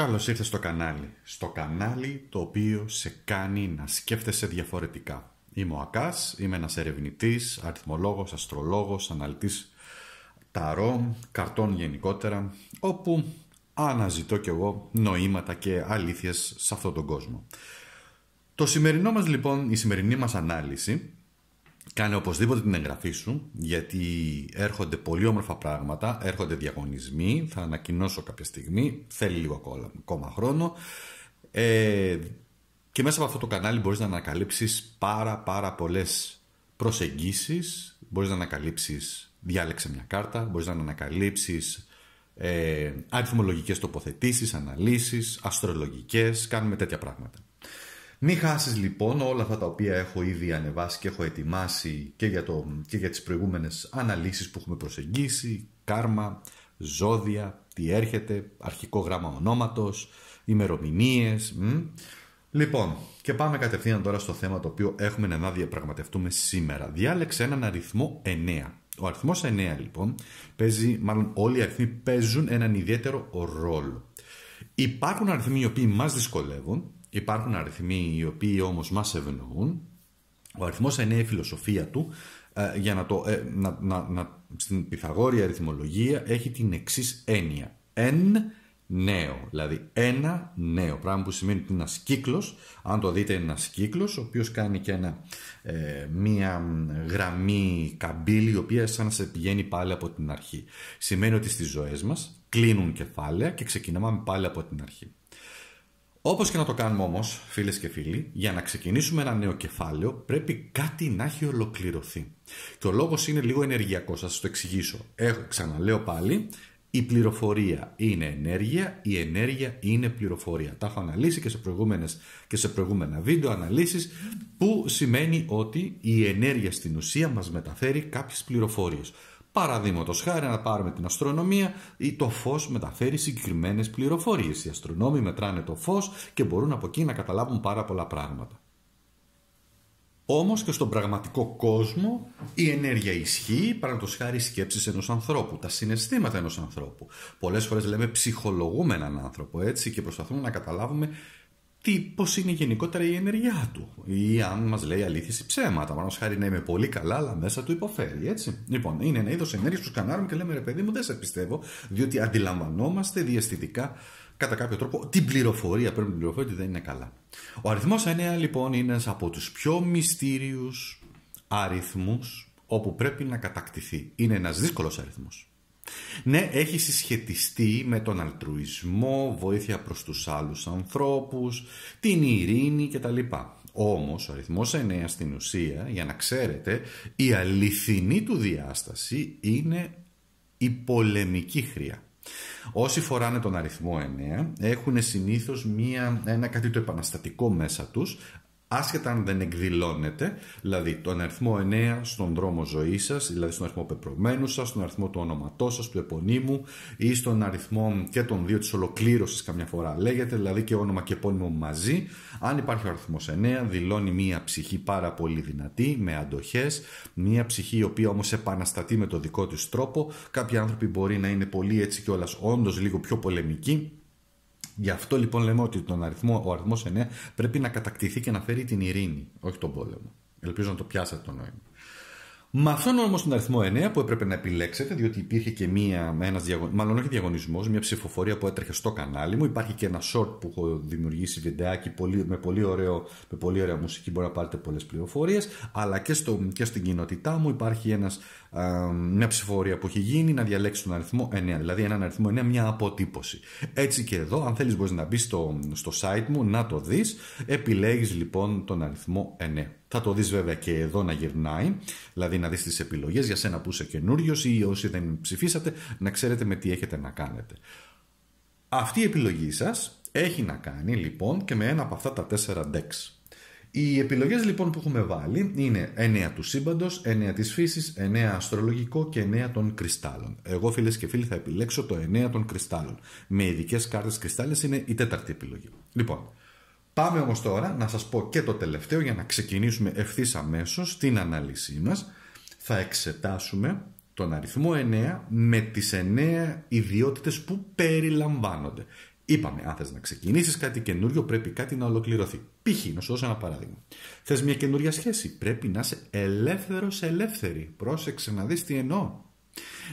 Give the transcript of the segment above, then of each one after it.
Καλώς ήρθες στο κανάλι. Στο κανάλι το οποίο σε κάνει να σκέφτεσαι διαφορετικά. Είμαι ο Ακάς, είμαι ένας ερευνητής, αριθμολόγος, αστρολόγος, αναλυτής ταρό, καρτών γενικότερα, όπου αναζητώ κι εγώ νοήματα και αλήθειες σε αυτόν τον κόσμο. Το σημερινό μας λοιπόν, η σημερινή μας ανάλυση Κάνε οπωσδήποτε την εγγραφή σου, γιατί έρχονται πολύ όμορφα πράγματα, έρχονται διαγωνισμοί, θα ανακοινώσω κάποια στιγμή, θέλει λίγο ακόμα χρόνο. Ε, και μέσα από αυτό το κανάλι μπορείς να ανακαλύψεις πάρα πάρα πολλές προσεγγίσεις, μπορείς να ανακαλύψεις διάλεξε μια κάρτα, μπορείς να ανακαλύψεις ε, αριθμολογικές τοποθετήσεις, αναλύσεις, αστρολογικές, κάνουμε τέτοια πράγματα. Μην χάσεις λοιπόν όλα αυτά τα οποία έχω ήδη ανεβάσει και έχω ετοιμάσει και για, το, και για τις προηγούμενες αναλύσεις που έχουμε προσεγγίσει, κάρμα, ζώδια, τι έρχεται, αρχικό γράμμα ονόματος, ημερομηνίες. Λοιπόν, και πάμε κατευθείαν τώρα στο θέμα το οποίο έχουμε να διαπραγματευτούμε σήμερα. Διάλεξε έναν αριθμό 9. Ο αριθμός 9 λοιπόν παίζει, μάλλον όλοι οι αριθμοί παίζουν έναν ιδιαίτερο ρόλο. Υπάρχουν αριθμοί οι οποίοι μας δυσκολεύουν Υπάρχουν αριθμοί οι οποίοι όμως μας ευνοούν. Ο αριθμός είναι η φιλοσοφία του ε, για να το, ε, να, να, στην πυθαγόρια αριθμολογία έχει την εξής έννοια. Εν νέο, δηλαδή ένα νέο, πράγμα που σημαίνει ότι είναι ένας κύκλος, αν το δείτε είναι ένας κύκλος, ο οποίος κάνει και ένα, ε, μία γραμμή καμπύλη, η οποία σαν να σε πηγαίνει πάλι από την αρχή. Σημαίνει ότι στις ζωές μας κλείνουν κεφάλαια και ξεκινάμε πάλι από την αρχή. Όπως και να το κάνουμε όμως, φίλες και φίλοι, για να ξεκινήσουμε ένα νέο κεφάλαιο πρέπει κάτι να έχει ολοκληρωθεί. Και ο λόγος είναι λίγο ενεργειακός, θα σας το εξηγήσω. Έχω, ξαναλέω πάλι, η πληροφορία είναι ενέργεια, η ενέργεια είναι πληροφορία. Τα έχω αναλύσει και σε, προηγούμενες, και σε προηγούμενα βίντεο αναλύσεις που σημαίνει ότι η ενέργεια στην ουσία μας μεταφέρει κάποιες πληροφορίες. Παραδείγματος χάρη, να πάρουμε την αστρονομία, ή το φως μεταφέρει συγκεκριμένες πληροφορίες. Οι αστρονόμοι μετράνε το φως και μπορούν από εκεί να καταλάβουν πάρα πολλά πράγματα. Όμως και στον πραγματικό κόσμο η ενέργεια ισχύει, παραδείγματος χάρη σκέψεις ενός ανθρώπου, τα συναισθήματα ενός ανθρώπου. Πολλές φορές λέμε ψυχολογούμε έναν άνθρωπο έτσι και προσπαθούμε να καταλάβουμε τι, πώς είναι γενικότερα η ενεργειά του ή αν μας λέει αλήθειες ή ψέματα. μόνο χάρη να είμαι πολύ καλά, αλλά μέσα του υποφέρει, έτσι. Λοιπόν, είναι ένα είδος ενέργειας που σκανάρουμε και λέμε ρε παιδί μου δεν σε πιστεύω, διότι αντιλαμβανόμαστε διαστητικά κατά κάποιο τρόπο την πληροφορία, πρέπει να πληροφορία ότι δεν είναι καλά. Ο αριθμός 9 λοιπόν είναι ένας από τους πιο μυστήριους αριθμούς όπου πρέπει να κατακτηθεί. Είναι ένας δύσκολος αριθμός. Ναι, έχει συσχετιστεί με τον αλτρουισμό, βοήθεια προς τους άλλους ανθρώπους, την ειρήνη κτλ. Όμως, ο αριθμός 9 στην ουσία, για να ξέρετε, η αληθινή του διάσταση είναι η πολεμική χρειά. Όσοι φοράνε τον αριθμό 9 έχουν συνήθως μία, ένα κάτι το επαναστατικό μέσα τους άσχετα αν δεν εκδηλώνεται, δηλαδή τον αριθμό 9 στον δρόμο ζωής σας, δηλαδή στον αριθμό πεπρωμένου σας, στον αριθμό του ονόματό σας, του επωνύμου ή στον αριθμό και των δύο της ολοκλήρωσης, καμιά φορά λέγεται, δηλαδή και όνομα και επώνυμο μαζί. Αν υπάρχει ο αριθμός 9, δηλώνει μία ψυχή πάρα πολύ δυνατή, με αντοχές, μία ψυχή η οποία όμως επαναστατεί με το δικό της τρόπο. Κάποιοι άνθρωποι μπορεί να είναι πολύ έτσι κιόλας, όντως λίγο πιο πολεμικοί Γι' αυτό λοιπόν λέμε ότι τον αριθμό, ο αριθμός 9 πρέπει να κατακτηθεί και να φέρει την ειρήνη, όχι τον πόλεμο. Ελπίζω να το πιάσετε το νόημα. Μαθαίνω όμως τον αριθμό 9 που έπρεπε να επιλέξετε, διότι υπήρχε και μία, ένας μάλλον όχι διαγωνισμός, μία ψηφοφορία που έτρεχε στο κανάλι μου. Υπάρχει και ένα short που έχω δημιουργήσει βιντεάκι πολύ, με, πολύ ωραίο, με πολύ ωραία μουσική, μπορεί να πάρετε πολλές πληροφορίες. Αλλά και, στο, και στην κοινότητά μου υπάρχει ένας μια ψηφορία που έχει γίνει, να διαλέξει τον αριθμό 9, δηλαδή έναν αριθμό 9, μια αποτύπωση. Έτσι και εδώ, αν θέλεις μπορείς να μπεις στο, στο site μου, να το δεις, επιλέγεις λοιπόν τον αριθμό 9. Θα το δεις βέβαια και εδώ να γυρνάει, δηλαδή να δεις τις επιλογές για σένα που είσαι καινούριος ή όσοι δεν ψηφίσατε, να ξέρετε με τι έχετε να κάνετε. Αυτή η επιλογή σας έχει να κάνει λοιπόν και με ένα από αυτά τα τέσσερα decks. Οι επιλογές λοιπόν που έχουμε βάλει είναι 9 του σύμπαντος, 9 της φύσης, 9 αστρολογικό και 9 των κρυστάλλων. Εγώ φίλες και φίλοι θα επιλέξω το 9 των κρυστάλλων. Με ειδικές κάρτες κρυστάλλες είναι η τέταρτη επιλογή. Λοιπόν, πάμε όμως τώρα να σας πω και το τελευταίο για να ξεκινήσουμε ευθύς αμέσως την ανάλυση μας. Θα εξετάσουμε τον αριθμό 9 με τις 9 ιδιότητες που περιλαμβάνονται. Είπαμε, αν θες να ξεκινήσεις κάτι καινούριο, πρέπει κάτι να ολοκληρωθεί. Π.χ. να σου δώσω ένα παράδειγμα. Θες μια καινούρια σχέση. Πρέπει να είσαι ελεύθερος ελεύθερη. Πρόσεξε να δεις τι εννοώ.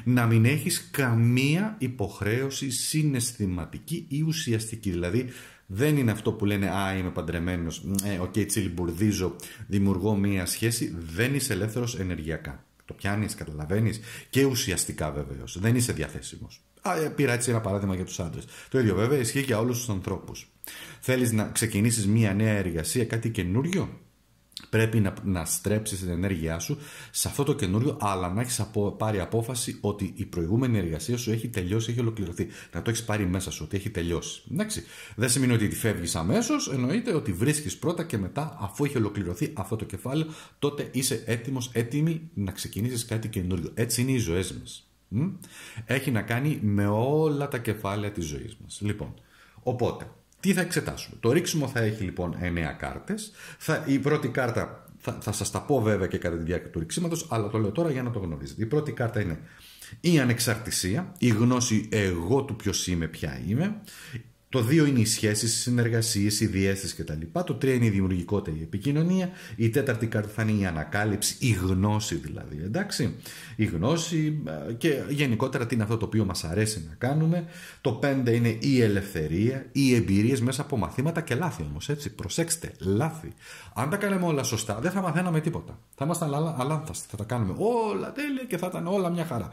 Να μην έχεις καμία υποχρέωση συναισθηματική ή ουσιαστική. Δηλαδή δεν είναι αυτό που λένε «Α, είμαι παντρεμένος, ε, οκ, okay, τσιλμπουρδίζω, δημιουργώ μία σχέση». Δεν είσαι ελεύθερος ενεργειακά. Το πιάνεις, καταλαβαίνεις. και ουσιαστικά βεβαίως. Δεν είσαι διαθέσιμος. Ε, πήρα έτσι ένα παράδειγμα για τους άντρες. Το ίδιο βέβαια ισχύει για όλους τους ανθρώπους. Θέλεις να ξεκινήσεις μια νέα εργασία, κάτι καινούριο. Πρέπει να, να στρέψεις την ενέργειά σου σε αυτό το καινούριο, αλλά να έχεις πάρει απόφαση ότι η προηγούμενη εργασία σου έχει τελειώσει, έχει ολοκληρωθεί. Να το έχεις πάρει μέσα σου, ότι έχει τελειώσει. Εντάξει. Δεν σημαίνει ότι τη φεύγεις αμέσως, εννοείται ότι βρίσκεις πρώτα και μετά, αφού έχει ολοκληρωθεί αυτό το κεφάλαιο, τότε είσαι έτοιμος, έτοιμη να ξεκινήσεις κάτι καινούριο. Έτσι είναι οι ζωές μας έχει να κάνει με όλα τα κεφάλαια της ζωής μας. Λοιπόν, οπότε, τι θα εξετάσουμε. Το ρίξιμο θα έχει λοιπόν 9 κάρτες. Θα, η πρώτη κάρτα, θα, θα σας τα πω βέβαια και κατά τη διάρκεια του ρίξηματος, αλλά το λέω τώρα για να το γνωρίζετε. Η πρώτη κάρτα είναι η ανεξαρτησία, η γνώση εγώ του ποιος είμαι, ποια είμαι, το δύο είναι οι σχέσεις, οι συνεργασίες, οι διέστηση κτλ. Το τρία είναι η δημιουργικότητα, η επικοινωνία. Η τέταρτη κάρτα θα είναι η ανακάλυψη, η γνώση δηλαδή. Εντάξει. Η γνώση και γενικότερα τι είναι αυτό το οποίο μας αρέσει να κάνουμε. Το πέντε είναι η ελευθερία, οι εμπειρίες μέσα από μαθήματα και λάθη όμως. Έτσι. Προσέξτε, λάθη. Αν τα κάναμε όλα σωστά, δεν θα μαθαίναμε τίποτα. Θα ήμασταν αλάνθαστοι, θα τα κάνουμε όλα τέλεια και θα ήταν όλα μια χαρά.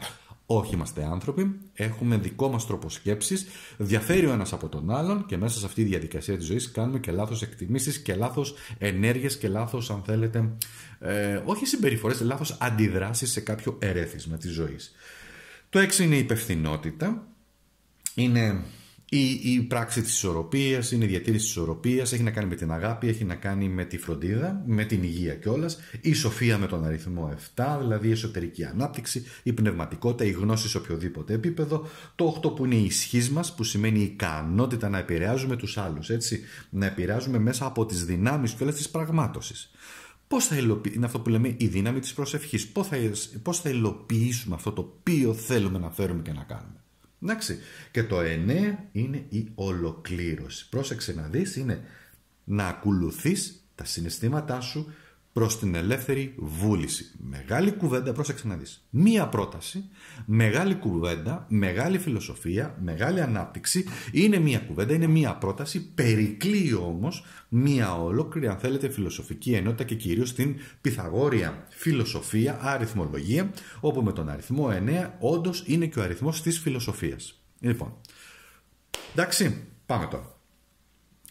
Όχι είμαστε άνθρωποι, έχουμε δικό μας τρόπο σκέψης, διαφέρει ο ένας από τον άλλον και μέσα σε αυτή τη διαδικασία της ζωής κάνουμε και λάθος εκτιμήσεις και λάθος ενέργειες και λάθος αν θέλετε, ε, όχι συμπεριφορές, λάθος αντιδράσεις σε κάποιο ερέθισμα της ζωής. Το έξι είναι η υπευθυνότητα, είναι η, η πράξη της ισορροπίας, είναι η διατήρηση της ισορροπίας, έχει να κάνει με την αγάπη, έχει να κάνει με τη φροντίδα, με την υγεία κιόλας, η σοφία με τον αριθμό 7, δηλαδή η εσωτερική ανάπτυξη, η πνευματικότητα, η γνώση σε οποιοδήποτε επίπεδο, το 8 που είναι η ισχύς μας, που σημαίνει η ικανότητα να επηρεάζουμε τους άλλους, έτσι, να επηρεάζουμε μέσα από τις δυνάμεις κιόλας της πραγμάτωσης. Πώς θα υλοποιήσουμε, είναι αυτό που λέμε η δύναμη της προσευχής, πώς θα, πώς θα υλοποιήσουμε αυτό το οποίο θέλουμε να φέρουμε και να κάνουμε. Εντάξει. Και το 9 είναι η ολοκλήρωση. Πρόσεξε να δεις, είναι να ακολουθείς τα συναισθήματά σου, προς την ελεύθερη βούληση. Μεγάλη κουβέντα, πρόσεξε να δεις. Μία πρόταση. Μεγάλη κουβέντα, μεγάλη φιλοσοφία, μεγάλη ανάπτυξη. Είναι Μία πρόταση, μεγάλη κουβέντα, μεγάλη φιλοσοφία, μεγάλη ανάπτυξη. Είναι μία κουβέντα, είναι μία πρόταση, περικλεί ομω μία ολόκληρη αν θέλετε φιλοσοφική ενότητα και κυρίως την πυθαγόρια φιλοσοφία, αριθμολογία, όπου με τον αριθμό 9 όντως είναι και ο αριθμός της φιλοσοφίας. Λοιπόν, εντάξει, πάμε τώρα.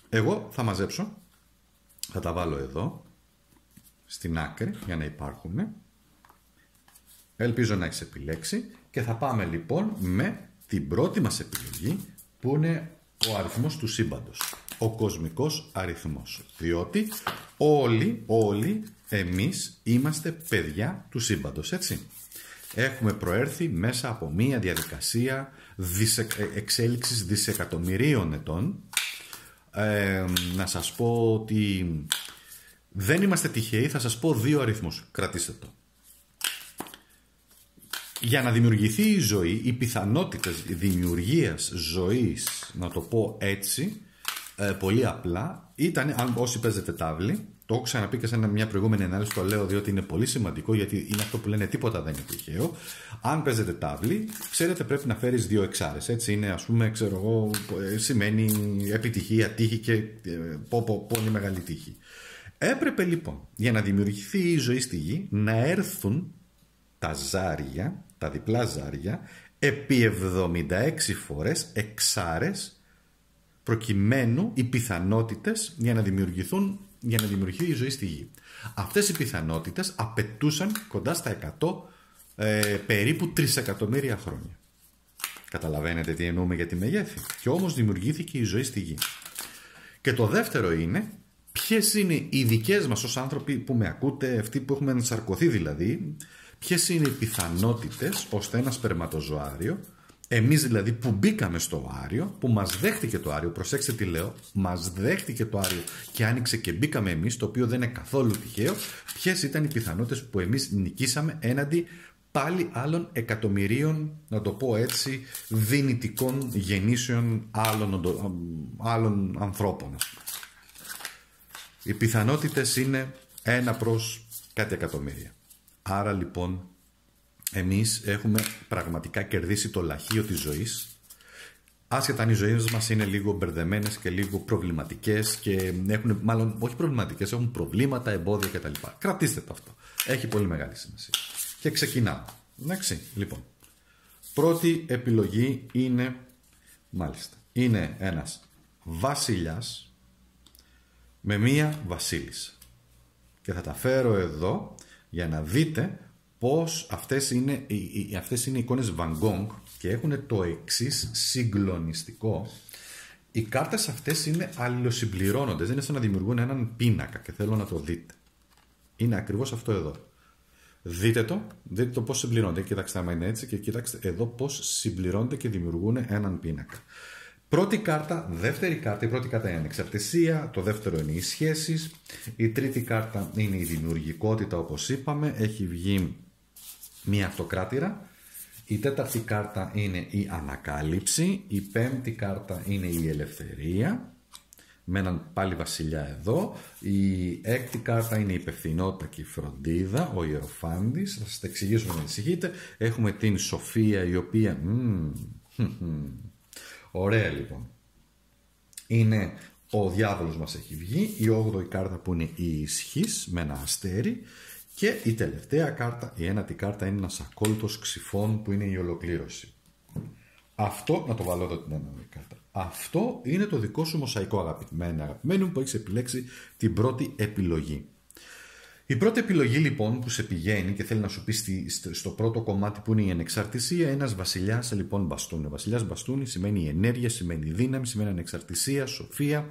Εγώ θα μαζέψω, θα τα βάλω εδώ στην άκρη για να υπάρχουν. Ελπίζω να έχεις επιλέξει και θα πάμε λοιπόν με την πρώτη μας επιλογή που είναι ο αριθμός του σύμπαντος. Ο κοσμικός αριθμός. Διότι όλοι, όλοι εμείς είμαστε παιδιά του σύμπαντος, έτσι. Έχουμε προέρθει μέσα από μία διαδικασία ε, εξέλιξης δισεκατομμυρίων ετών. Ε, να σας πω ότι δεν είμαστε τυχαίοι, θα σας πω δύο αριθμούς. Κρατήστε το. Για να δημιουργηθεί η ζωή, οι πιθανότητες δημιουργίας ζωής, να το πω έτσι, ε, πολύ απλά, ήταν, αν, όσοι παίζετε τάβλη, το έχω ξαναπεί και σε μια προηγούμενη ανάλυση, το λέω διότι είναι πολύ σημαντικό, γιατί είναι αυτό που λένε τίποτα δεν είναι τυχαίο. Αν παίζετε τάβλη, ξέρετε πρέπει να φέρεις δύο εξάρες, έτσι είναι ας πούμε, ξέρω εγώ, ε, σημαίνει επιτυχία, τύχη και ε, πολύ μεγάλη τύχη. Έπρεπε λοιπόν για να δημιουργηθεί η ζωή στη γη να έρθουν τα ζάρια, τα διπλά ζάρια, επί 76 φορές εξάρες προκειμένου οι πιθανότητες για να δημιουργηθούν για να δημιουργηθεί η ζωή στη γη. Αυτές οι πιθανότητες απαιτούσαν κοντά στα 100 ε, περίπου 3 εκατομμύρια χρόνια. Καταλαβαίνετε τι εννοούμε για τη μεγέθη. Και όμως δημιουργήθηκε η ζωή στη γη. Και το δεύτερο είναι ποιες είναι οι δικές μας ως άνθρωποι που με ακούτε, αυτοί που έχουμε ενσαρκωθεί δηλαδή, ποιες είναι οι πιθανότητες ώστε ένα σπερματοζωάριο, εμείς δηλαδή που μπήκαμε στο άριο, που μας δέχτηκε το άριο, προσέξτε τι λέω, μας δέχτηκε το άριο και άνοιξε και μπήκαμε εμείς, το οποίο δεν είναι καθόλου τυχαίο, ποιες ήταν οι πιθανότητες που εμείς νικήσαμε έναντι πάλι άλλων εκατομμυρίων, να το πω έτσι, δυνητικών γεννήσεων άλλων, άλλων ανθρώπων. Οι πιθανότητες είναι ένα προς κάτι εκατομμύρια. Άρα λοιπόν εμείς έχουμε πραγματικά κερδίσει το λαχείο της ζωής Άσχετα αν οι ζωές μας είναι λίγο μπερδεμένες και λίγο προβληματικές και έχουν, μάλλον όχι προβληματικές, έχουν προβλήματα, εμπόδια κτλ. Κρατήστε το αυτό. Έχει πολύ μεγάλη σημασία. Και ξεκινάμε. Εντάξει, λοιπόν. Πρώτη επιλογή είναι, μάλιστα, είναι ένας βασιλιάς με μία βασίλισσα. Και θα τα φέρω εδώ για να δείτε πως αυτές είναι, αυτές είναι οι εικόνες Van Gogh και έχουν το εξής συγκλονιστικό. Οι κάρτες αυτές είναι αλληλοσυμπληρώνοντες, δεν είναι σαν να δημιουργούν έναν πίνακα και θέλω να το δείτε. Είναι ακριβώς αυτό εδώ. Δείτε το, δείτε το πώς συμπληρώνονται. Κοιτάξτε άμα είναι έτσι και κοιτάξτε εδώ πώς συμπληρώνονται και δημιουργούν έναν πίνακα. Πρώτη κάρτα, δεύτερη κάρτα. Η πρώτη κάρτα είναι η ανεξαρτησία, το δεύτερο είναι οι σχέσεις, η τρίτη κάρτα είναι η δημιουργικότητα όπως είπαμε, έχει βγει μία αυτοκράτηρα. Η τέταρτη κάρτα είναι η ανακάλυψη, η πέμπτη κάρτα είναι η ελευθερία, με έναν πάλι βασιλιά εδώ. Η έκτη κάρτα είναι η υπευθυνότητα και η φροντίδα, ο Ιεροφάντης. Θα σας τα εξηγήσω να ανησυχείτε. Έχουμε την Σοφία η οποία... Ωραία λοιπόν. Είναι ο διάβολος μας έχει βγει, η 8η κάρτα που είναι η ισχύς με ένα αστέρι και η τελευταία κάρτα, η ένατη κάρτα είναι ένας ακόλουτος ξυφών που είναι η ολοκλήρωση. Αυτό, να το βάλω εδώ την ένατη κάρτα. Αυτό είναι το δικό σου μοσαϊκό αγαπημένο αγαπημένο που έχεις επιλέξει την πρώτη επιλογή. Η πρώτη επιλογή λοιπόν που σε πηγαίνει και θέλει να σου πει στη, στο πρώτο κομμάτι που είναι η ανεξαρτησία, ένας βασιλιάς λοιπόν μπαστούνι. Ο βασιλιάς μπαστούνι σημαίνει ενέργεια, σημαίνει δύναμη, σημαίνει ανεξαρτησία, σοφία.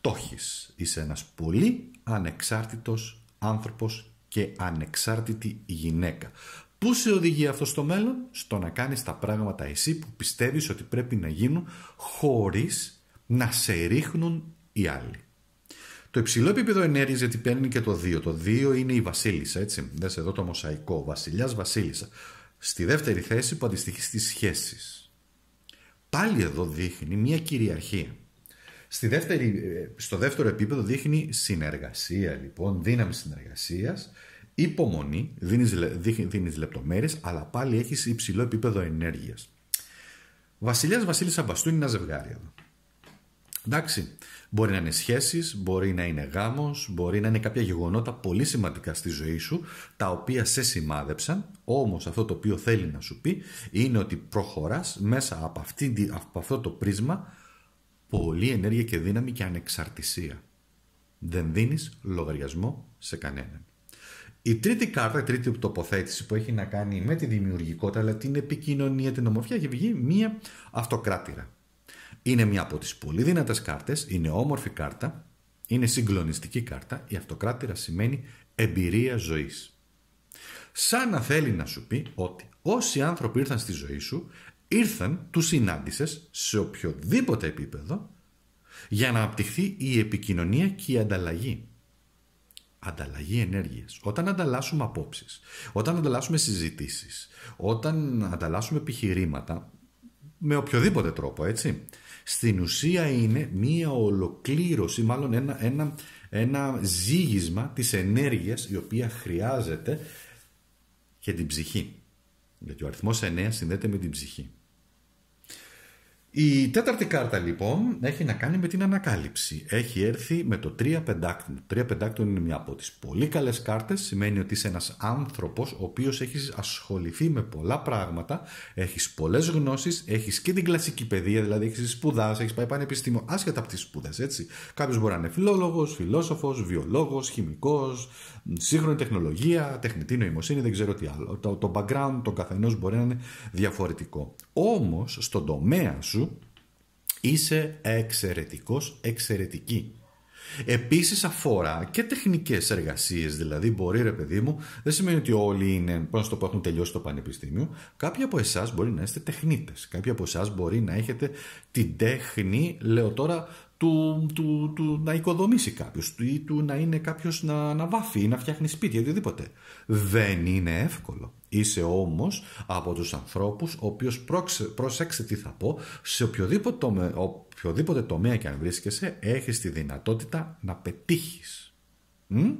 Το έχει. Είσαι ένας πολύ ανεξάρτητος άνθρωπος και ανεξάρτητη γυναίκα. Πού σε οδηγεί αυτό στο μέλλον, στο να κάνεις τα πράγματα εσύ που πιστεύεις ότι πρέπει να γίνουν χωρίς να σε ρίχνουν οι άλλοι. Το υψηλό επίπεδο ενέργειας γιατί παίρνει και το 2. Το 2 είναι η βασίλισσα, έτσι. Δες εδώ το μοσαϊκό. Βασιλιάς, βασίλισσα. Στη δεύτερη θέση που αντιστοιχεί στις σχέσεις. Πάλι εδώ δείχνει μια κυριαρχία. Στη δεύτερη, ε, στο δεύτερο επίπεδο δείχνει συνεργασία, λοιπόν, δύναμη συνεργασίας, υπομονή, δίνεις λεπτομέρειες, αλλά πάλι έχεις υψηλό επίπεδο ενέργειας. Βασιλιάς Βασίλισσα Μπαστούν είναι ένα ζευγάρι εδώ. Εντάξει, Μπορεί να είναι σχέσεις, μπορεί να είναι γάμος, μπορεί να είναι κάποια γεγονότα πολύ σημαντικά στη ζωή σου, τα οποία σε σημάδεψαν, όμως αυτό το οποίο θέλει να σου πει είναι ότι προχωράς μέσα από, αυτή, αυτό το πρίσμα πολλή ενέργεια και δύναμη και ανεξαρτησία. Δεν δίνεις λογαριασμό σε κανέναν. Η τρίτη κάρτα, η τρίτη τοποθέτηση που έχει να κάνει με τη δημιουργικότητα, αλλά την επικοινωνία, την ομορφιά, έχει βγει μία αυτοκράτηρα. Είναι μια από τις πολύ δυνατές κάρτες, είναι όμορφη κάρτα, είναι συγκλονιστική κάρτα. Η αυτοκράτηρα σημαίνει εμπειρία ζωής. Σαν να θέλει να σου πει ότι όσοι άνθρωποι ήρθαν στη ζωή σου, ήρθαν, τους συνάντησες σε οποιοδήποτε επίπεδο για να απτυχθεί η επικοινωνία και η ανταλλαγή. Ανταλλαγή ενέργειας Όταν ανταλλάσσουμε απόψεις, όταν ανταλλάσσουμε συζητήσεις, όταν ανταλλάσσουμε επιχειρήματα, με οποιοδήποτε τρόπο, έτσι, στην ουσία είναι μία ολοκλήρωση, μάλλον ένα, ένα, ένα ζήγισμα της ενέργειας η οποία χρειάζεται για την ψυχή. Γιατί ο αριθμός 9 συνδέεται με την ψυχή. Η τέταρτη κάρτα λοιπόν έχει να κάνει με την ανακάλυψη. Έχει έρθει με το 3 πεντάκτηνο. Το 3 πεντάκτηνο είναι μια από τις πολύ καλές κάρτες. Σημαίνει ότι είσαι ένας άνθρωπος ο οποίος έχεις ασχοληθεί με πολλά πράγματα. Έχεις πολλές γνώσεις, έχεις και την κλασική παιδεία, δηλαδή έχεις σπουδάσει, έχεις πάει πανεπιστήμιο, άσχετα από τις σπούδες έτσι. Κάποιος μπορεί να είναι φιλόλογος, φιλόσοφος, βιολόγος, χημικός, σύγχρονη τεχνολογία, τεχνητή νοημοσύνη, δεν ξέρω τι άλλο. Το, το background των καθενός μπορεί να είναι διαφορετικό. Όμως στον τομέα σου Είσαι εξαιρετικός, εξαιρετική. Επίσης αφορά και τεχνικές εργασίες, δηλαδή μπορεί ρε παιδί μου, δεν σημαίνει ότι όλοι είναι, πάνω στο που έχουν τελειώσει το πανεπιστήμιο, κάποιοι από εσάς μπορεί να είστε τεχνίτες, κάποιοι από εσάς μπορεί να έχετε την τέχνη, λέω τώρα, του, του, να οικοδομήσει κάποιος ή του να είναι κάποιος να, βάφει ή να φτιάχνει σπίτι οτιδήποτε. Δεν είναι εύκολο. Είσαι όμως από τους ανθρώπους ο οποίος πρόξε, πρόσεξε τι θα πω σε οποιοδήποτε τομέα, οποιοδήποτε τομέα και αν βρίσκεσαι έχεις τη δυνατότητα να πετύχεις. Μ?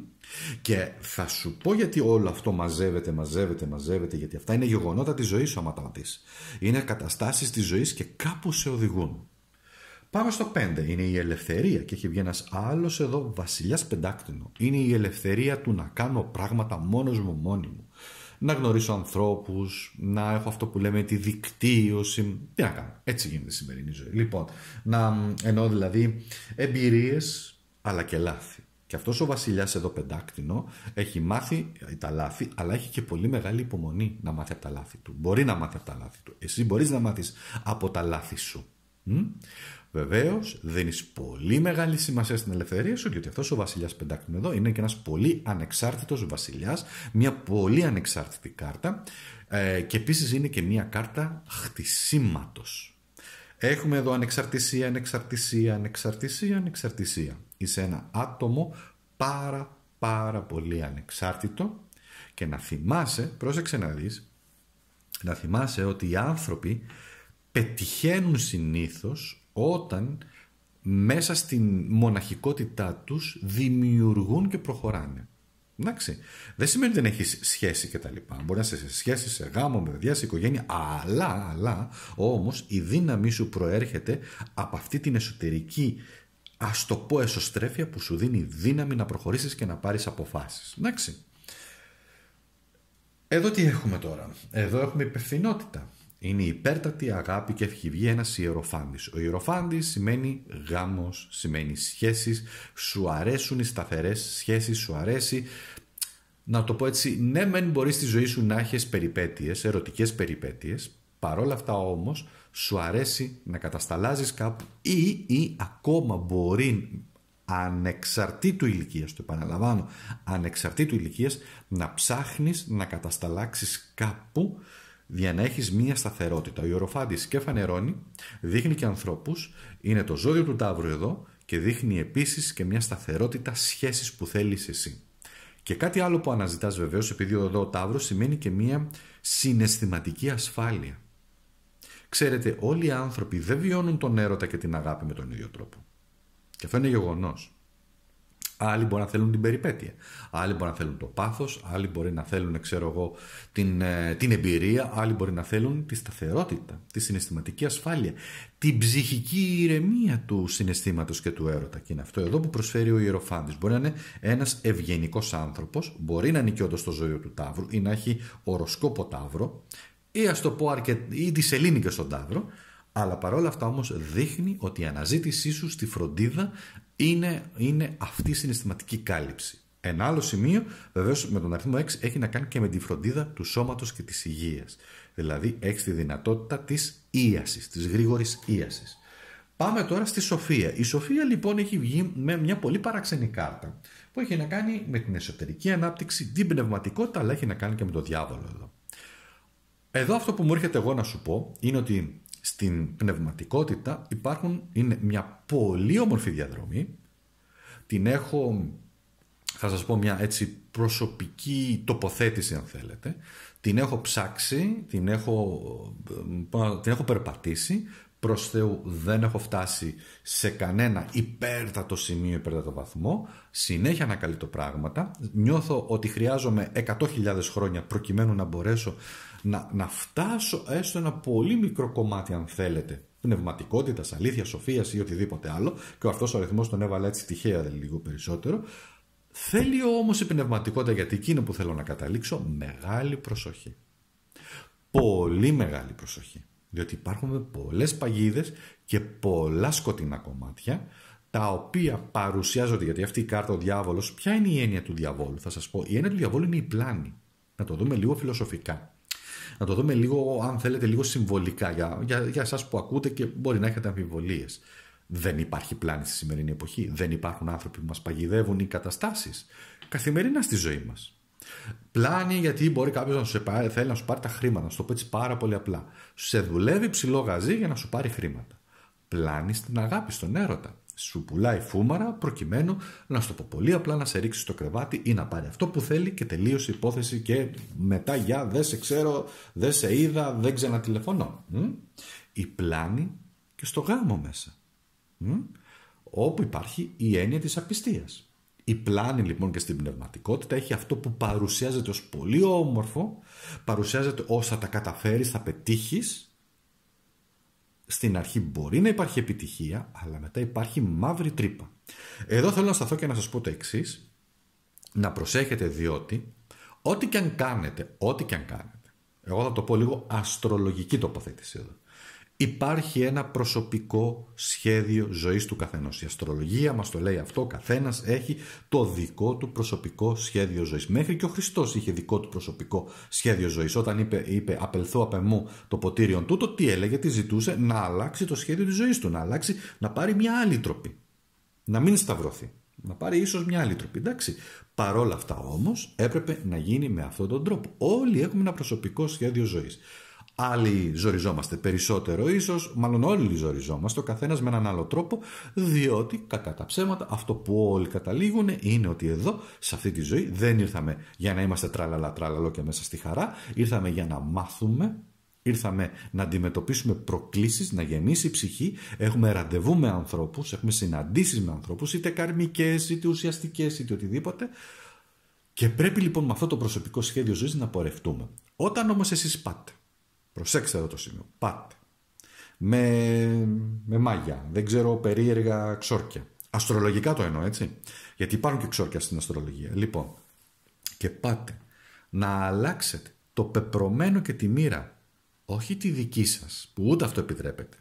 Και θα σου πω γιατί όλο αυτό μαζεύεται, μαζεύεται, μαζεύεται γιατί αυτά είναι γεγονότα της ζωής σου άμα τα δεις. Είναι καταστάσεις της ζωής και κάπου σε οδηγούν. Πάμε στο 5. Είναι η ελευθερία και έχει βγει ένας άλλος εδώ βασιλιάς πεντάκτηνο. Είναι η ελευθερία του να κάνω πράγματα μόνος μου, μόνη μου να γνωρίσω ανθρώπους, να έχω αυτό που λέμε τη δικτύωση. Τι να κάνω. Έτσι γίνεται η σημερινή ζωή. Λοιπόν, να εννοώ δηλαδή εμπειρίες αλλά και λάθη. Και αυτός ο βασιλιάς εδώ πεντάκτηνο έχει μάθει τα λάθη, αλλά έχει και πολύ μεγάλη υπομονή να μάθει από τα λάθη του. Μπορεί να μάθει από τα λάθη του. Εσύ μπορείς να μάθεις από τα λάθη σου. Βεβαίω, δίνει πολύ μεγάλη σημασία στην ελευθερία σου, γιατί αυτός ο βασιλιάς πεντάκτηνο εδώ είναι και ένας πολύ ανεξάρτητος βασιλιάς, μια πολύ ανεξάρτητη κάρτα ε, και επίσης είναι και μια κάρτα χτισήματος. Έχουμε εδώ ανεξαρτησία, ανεξαρτησία, ανεξαρτησία, ανεξαρτησία. Είσαι ένα άτομο πάρα πάρα πολύ ανεξάρτητο και να θυμάσαι, πρόσεξε να δεις, να θυμάσαι ότι οι άνθρωποι πετυχαίνουν συνήθως όταν μέσα στην μοναχικότητά τους δημιουργούν και προχωράνε. Εντάξει. Δεν σημαίνει ότι δεν έχεις σχέση και τα λοιπά. Μπορεί να είσαι σε σχέση, σε γάμο, με παιδιά, σε οικογένεια, αλλά, αλλά όμως η δύναμή σου προέρχεται από αυτή την εσωτερική ας το πω εσωστρέφεια που σου δίνει δύναμη να προχωρήσεις και να πάρεις αποφάσεις. Εντάξει. Εδώ τι έχουμε τώρα. Εδώ έχουμε υπευθυνότητα. Είναι η υπέρτατη αγάπη και βγει ένας ιεροφάντης. Ο ιεροφάντης σημαίνει γάμος, σημαίνει σχέσεις. Σου αρέσουν οι σταθερές σχέσεις, σου αρέσει. Να το πω έτσι, ναι, μεν μπορείς στη ζωή σου να έχεις περιπέτειες, ερωτικές περιπέτειες. Παρόλα αυτά όμως, σου αρέσει να κατασταλάζεις κάπου ή, ή ακόμα μπορεί ανεξαρτήτου ηλικίας, το επαναλαμβάνω, ανεξαρτήτου ηλικίας να ψάχνεις να κατασταλάξεις κάπου για να έχεις μία σταθερότητα. Ο Ιωροφάντης και φανερώνει, δείχνει και ανθρώπους, είναι το ζώδιο του Ταύρου εδώ και δείχνει επίσης και μία σταθερότητα σχέσης που θέλεις εσύ. Και κάτι άλλο που αναζητάς βεβαίως, επειδή εδώ ο Ταύρος σημαίνει και μία συναισθηματική ασφάλεια. Ξέρετε, όλοι οι άνθρωποι δεν βιώνουν τον έρωτα και την αγάπη με τον ίδιο τρόπο. Και αυτό είναι γεγονός. Άλλοι μπορεί να θέλουν την περιπέτεια. Άλλοι μπορεί να θέλουν το πάθος. Άλλοι μπορεί να θέλουν, ξέρω εγώ, την, ε, την εμπειρία. Άλλοι μπορεί να θέλουν τη σταθερότητα, τη συναισθηματική ασφάλεια, την ψυχική ηρεμία του συναισθήματος και του έρωτα. Και είναι αυτό εδώ που προσφέρει ο Ιεροφάντης. Μπορεί να είναι ένας ευγενικός άνθρωπος, μπορεί να είναι και όντως το ζωίο του Ταύρου ή να έχει οροσκόπο Ταύρο ή ας το πω αρκετή, ή τη Σελήνη και στον Ταύρο. Αλλά παρόλα αυτά όμως δείχνει ότι η αναζήτησή σου στη φροντίδα είναι, είναι αυτή η συναισθηματική κάλυψη. Ένα άλλο σημείο, βεβαίως με τον αριθμό 6, έχει να κάνει και με τη φροντίδα του σώματος και της υγείας. Δηλαδή, έχεις τη δυνατότητα της ίασης, της γρήγορης ίασης. Πάμε τώρα στη Σοφία. Η Σοφία λοιπόν έχει βγει με μια πολύ παράξενη κάρτα που έχει να κάνει με την εσωτερική ανάπτυξη, την πνευματικότητα, αλλά έχει να κάνει και με το διάβολο εδώ. Εδώ αυτό που μου έρχεται εγώ να σου πω είναι ότι στην πνευματικότητα υπάρχουν, είναι μια πολύ όμορφη διαδρομή. Την έχω, θα σας πω μια έτσι προσωπική τοποθέτηση αν θέλετε. Την έχω ψάξει, την έχω, ε, την έχω περπατήσει. Προς Θεού δεν έχω φτάσει σε κανένα υπέρτατο σημείο, υπέρτατο βαθμό. Συνέχεια ανακαλύπτω πράγματα. Νιώθω ότι χρειάζομαι 100.000 χρόνια προκειμένου να μπορέσω να, να φτάσω έστω ένα πολύ μικρό κομμάτι αν θέλετε πνευματικότητας, αλήθειας, σοφίας ή οτιδήποτε άλλο, και αυτός ο αριθμός τον έβαλε έτσι τυχαία δηλαδή, λίγο περισσότερο. Θέλει όμως η πνευματικότητα, γιατί εκείνο που θέλω να καταλήξω, μεγάλη προσοχή. Πολύ μεγάλη προσοχή. Διότι υπάρχουν πολλές παγίδες και πολλά σκοτεινά κομμάτια, τα οποία παρουσιάζονται, γιατί αυτή η κάρτα ο διάβολος, ποια είναι η έννοια του διαβόλου, θα σας πω. Η έννοια του διαβόλου είναι η πλάνη. Να το δούμε λίγο φιλοσοφικά να το δούμε λίγο, αν θέλετε, λίγο συμβολικά για, για, για εσάς που ακούτε και μπορεί να έχετε αμφιβολίες. Δεν υπάρχει πλάνη στη σημερινή εποχή. Δεν υπάρχουν άνθρωποι που μας παγιδεύουν ή καταστάσεις καθημερινά στη ζωή μας. Πλάνη γιατί μπορεί κάποιος να σου πάρει, θέλει να σου πάρει τα χρήματα, να σου το έτσι πάρα πολύ απλά. Σε δουλεύει ψηλό γαζί για να σου πάρει χρήματα. Πλάνη στην αγάπη, στον έρωτα σου πουλάει φούμαρα προκειμένου να σου το πω πολύ απλά να σε ρίξει στο κρεβάτι ή να πάρει αυτό που θέλει και τελείωσε η υπόθεση και μετά για δεν σε ξέρω, δεν σε είδα, δεν ξανατηλεφωνώ. Η πλάνη και στο γάμο μέσα. Όπου υπάρχει η έννοια της απιστίας. Η πλάνη λοιπόν και στην πνευματικότητα έχει αυτό που παρουσιάζεται ως πολύ όμορφο, παρουσιάζεται ως θα τα καταφέρεις, θα πετύχεις στην αρχή μπορεί να υπάρχει επιτυχία, αλλά μετά υπάρχει μαύρη τρύπα. Εδώ θέλω να σταθώ και να σας πω το εξής. Να προσέχετε διότι ό,τι και αν κάνετε, ό,τι και αν κάνετε, εγώ θα το πω λίγο αστρολογική τοποθέτηση εδώ υπάρχει ένα προσωπικό σχέδιο ζωής του καθενός. Η αστρολογία μας το λέει αυτό, ο καθένας έχει το δικό του προσωπικό σχέδιο ζωής. Μέχρι και ο Χριστός είχε δικό του προσωπικό σχέδιο ζωής. Όταν είπε, είπε απελθώ απ' εμού το ποτήριον τούτο, τι έλεγε, τι ζητούσε, να αλλάξει το σχέδιο της ζωής του, να αλλάξει, να πάρει μια άλλη τροπή. Να μην σταυρωθεί. Να πάρει ίσως μια άλλη τροπή. Εντάξει. Παρόλα αυτά όμως έπρεπε να γίνει με αυτόν τον τρόπο. Όλοι έχουμε ένα προσωπικό σχέδιο ζωής. Άλλοι ζοριζόμαστε περισσότερο ίσως, μάλλον όλοι ζοριζόμαστε, ο καθένας με έναν άλλο τρόπο, διότι κατά τα ψέματα αυτό που όλοι καταλήγουν είναι ότι εδώ, σε αυτή τη ζωή, δεν ήρθαμε για να είμαστε τραλαλα τραλαλό και μέσα στη χαρά, ήρθαμε για να μάθουμε, ήρθαμε να αντιμετωπίσουμε προκλήσεις, να γεμίσει η ψυχή, έχουμε ραντεβού με ανθρώπους, έχουμε συναντήσεις με ανθρώπους, είτε καρμικές, είτε ουσιαστικές, είτε οτιδήποτε, και πρέπει λοιπόν με αυτό το προσωπικό σχέδιο ζωής να πορευτούμε. Όταν όμως εσείς πάτε Προσέξτε εδώ το σημείο. Πάτε. Με, με μάγια. Δεν ξέρω περίεργα ξόρκια. Αστρολογικά το εννοώ, έτσι. Γιατί υπάρχουν και ξόρκια στην αστρολογία. Λοιπόν, και πάτε να αλλάξετε το πεπρωμένο και τη μοίρα. Όχι τη δική σας, που ούτε αυτό επιτρέπεται.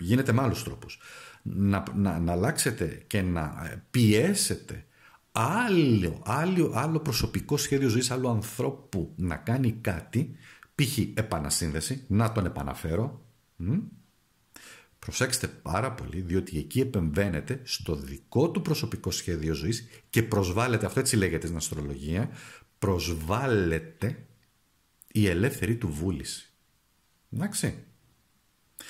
Γίνεται με άλλους τρόπους. Να, να, αλλάξετε και να ε, πιέσετε άλλο, άλλο, άλλο προσωπικό σχέδιο ζωής, άλλο ανθρώπου να κάνει κάτι π.χ. επανασύνδεση, να τον επαναφέρω. Προσέξτε πάρα πολύ, διότι εκεί επεμβαίνετε... στο δικό του προσωπικό σχέδιο ζωής και προσβάλλεται, αυτό έτσι λέγεται στην αστρολογία, προσβάλλεται η ελεύθερη του βούληση. Εντάξει.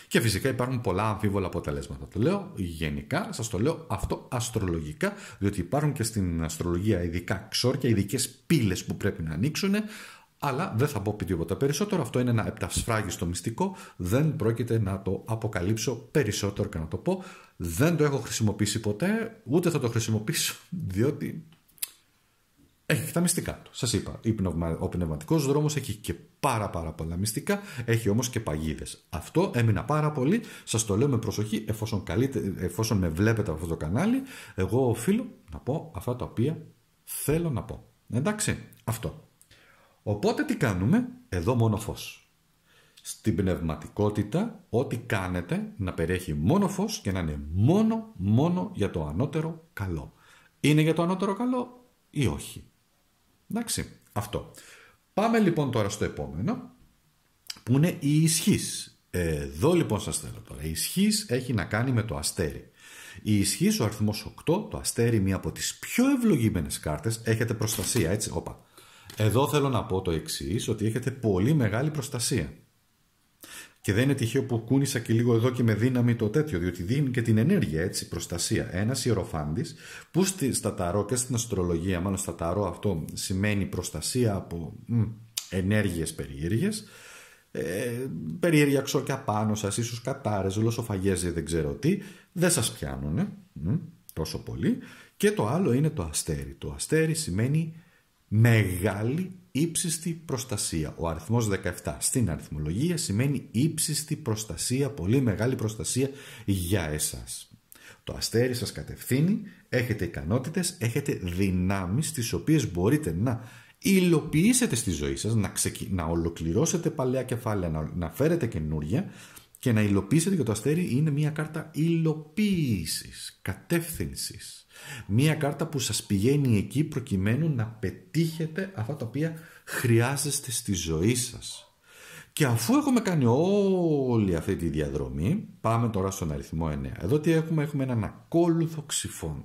Και φυσικά υπάρχουν πολλά αμφίβολα αποτελέσματα. Το λέω γενικά, σας το λέω αυτό αστρολογικά, διότι υπάρχουν και στην αστρολογία ειδικά ξόρκια, ειδικές πύλες που πρέπει να ανοίξουν, αλλά δεν θα πω τίποτα περισσότερο. Αυτό είναι ένα επτασφράγιστο μυστικό. Δεν πρόκειται να το αποκαλύψω περισσότερο και να το πω. Δεν το έχω χρησιμοποιήσει ποτέ, ούτε θα το χρησιμοποιήσω, διότι έχει τα μυστικά του. Σας είπα, ο πνευματικός δρόμος έχει και πάρα πάρα πολλά μυστικά, έχει όμως και παγίδες. Αυτό έμεινα πάρα πολύ, Σας το λέω με προσοχή, εφόσον, καλείτε, εφόσον με βλέπετε από αυτό το κανάλι, εγώ οφείλω να πω αυτά τα οποία θέλω να πω. Εντάξει, αυτό. Οπότε τι κάνουμε, εδώ μόνο φως. Στην πνευματικότητα, ό,τι κάνετε να περιέχει μόνο φως και να είναι μόνο, μόνο για το ανώτερο καλό. Είναι για το ανώτερο καλό ή όχι. Εντάξει, αυτό. Πάμε λοιπόν τώρα στο επόμενο, που είναι η ισχύς. Εδώ λοιπόν σας θέλω τώρα. Η ισχυ εδω λοιπον σας θελω έχει να κάνει με το αστέρι. Η ισχύς, ο αριθμός 8, το αστέρι, μία από τις πιο ευλογημένες κάρτες, έχετε προστασία, έτσι. Όπα. Εδώ θέλω να πω το εξής, ότι έχετε πολύ μεγάλη προστασία. Και δεν είναι τυχαίο που κούνησα και λίγο εδώ και με δύναμη το τέτοιο, διότι δίνει και την ενέργεια έτσι, προστασία. Ένας ιεροφάντης που στη, στα ταρό και στην αστρολογία, μάλλον στα ταρό αυτό σημαίνει προστασία από μ, ενέργειες περίεργες, ε, περίεργα ξόρκια πάνω σας, ίσως κατάρες, λοσοφαγές δεν ξέρω τι, δεν σας πιάνουνε τόσο πολύ. Και το άλλο είναι το αστέρι. Το αστέρι σημαίνει Μεγάλη ύψιστη προστασία. Ο αριθμός 17 στην αριθμολογία σημαίνει ύψιστη προστασία, πολύ μεγάλη προστασία για εσάς. Το αστέρι σας κατευθύνει, έχετε ικανότητες, έχετε δυνάμεις τις οποίες μπορείτε να υλοποιήσετε στη ζωή σας, να, να ολοκληρώσετε παλαιά κεφάλαια, να... φέρετε καινούργια και να υλοποιήσετε και το αστέρι είναι μια κάρτα υλοποίησης, κατεύθυνσης. Μία κάρτα που σας πηγαίνει εκεί προκειμένου να πετύχετε αυτά τα οποία χρειάζεστε στη ζωή σας. Και αφού έχουμε κάνει όλη αυτή τη διαδρομή, πάμε τώρα στον αριθμό 9. Εδώ τι έχουμε, έχουμε έναν ακόλουθο ξυφών.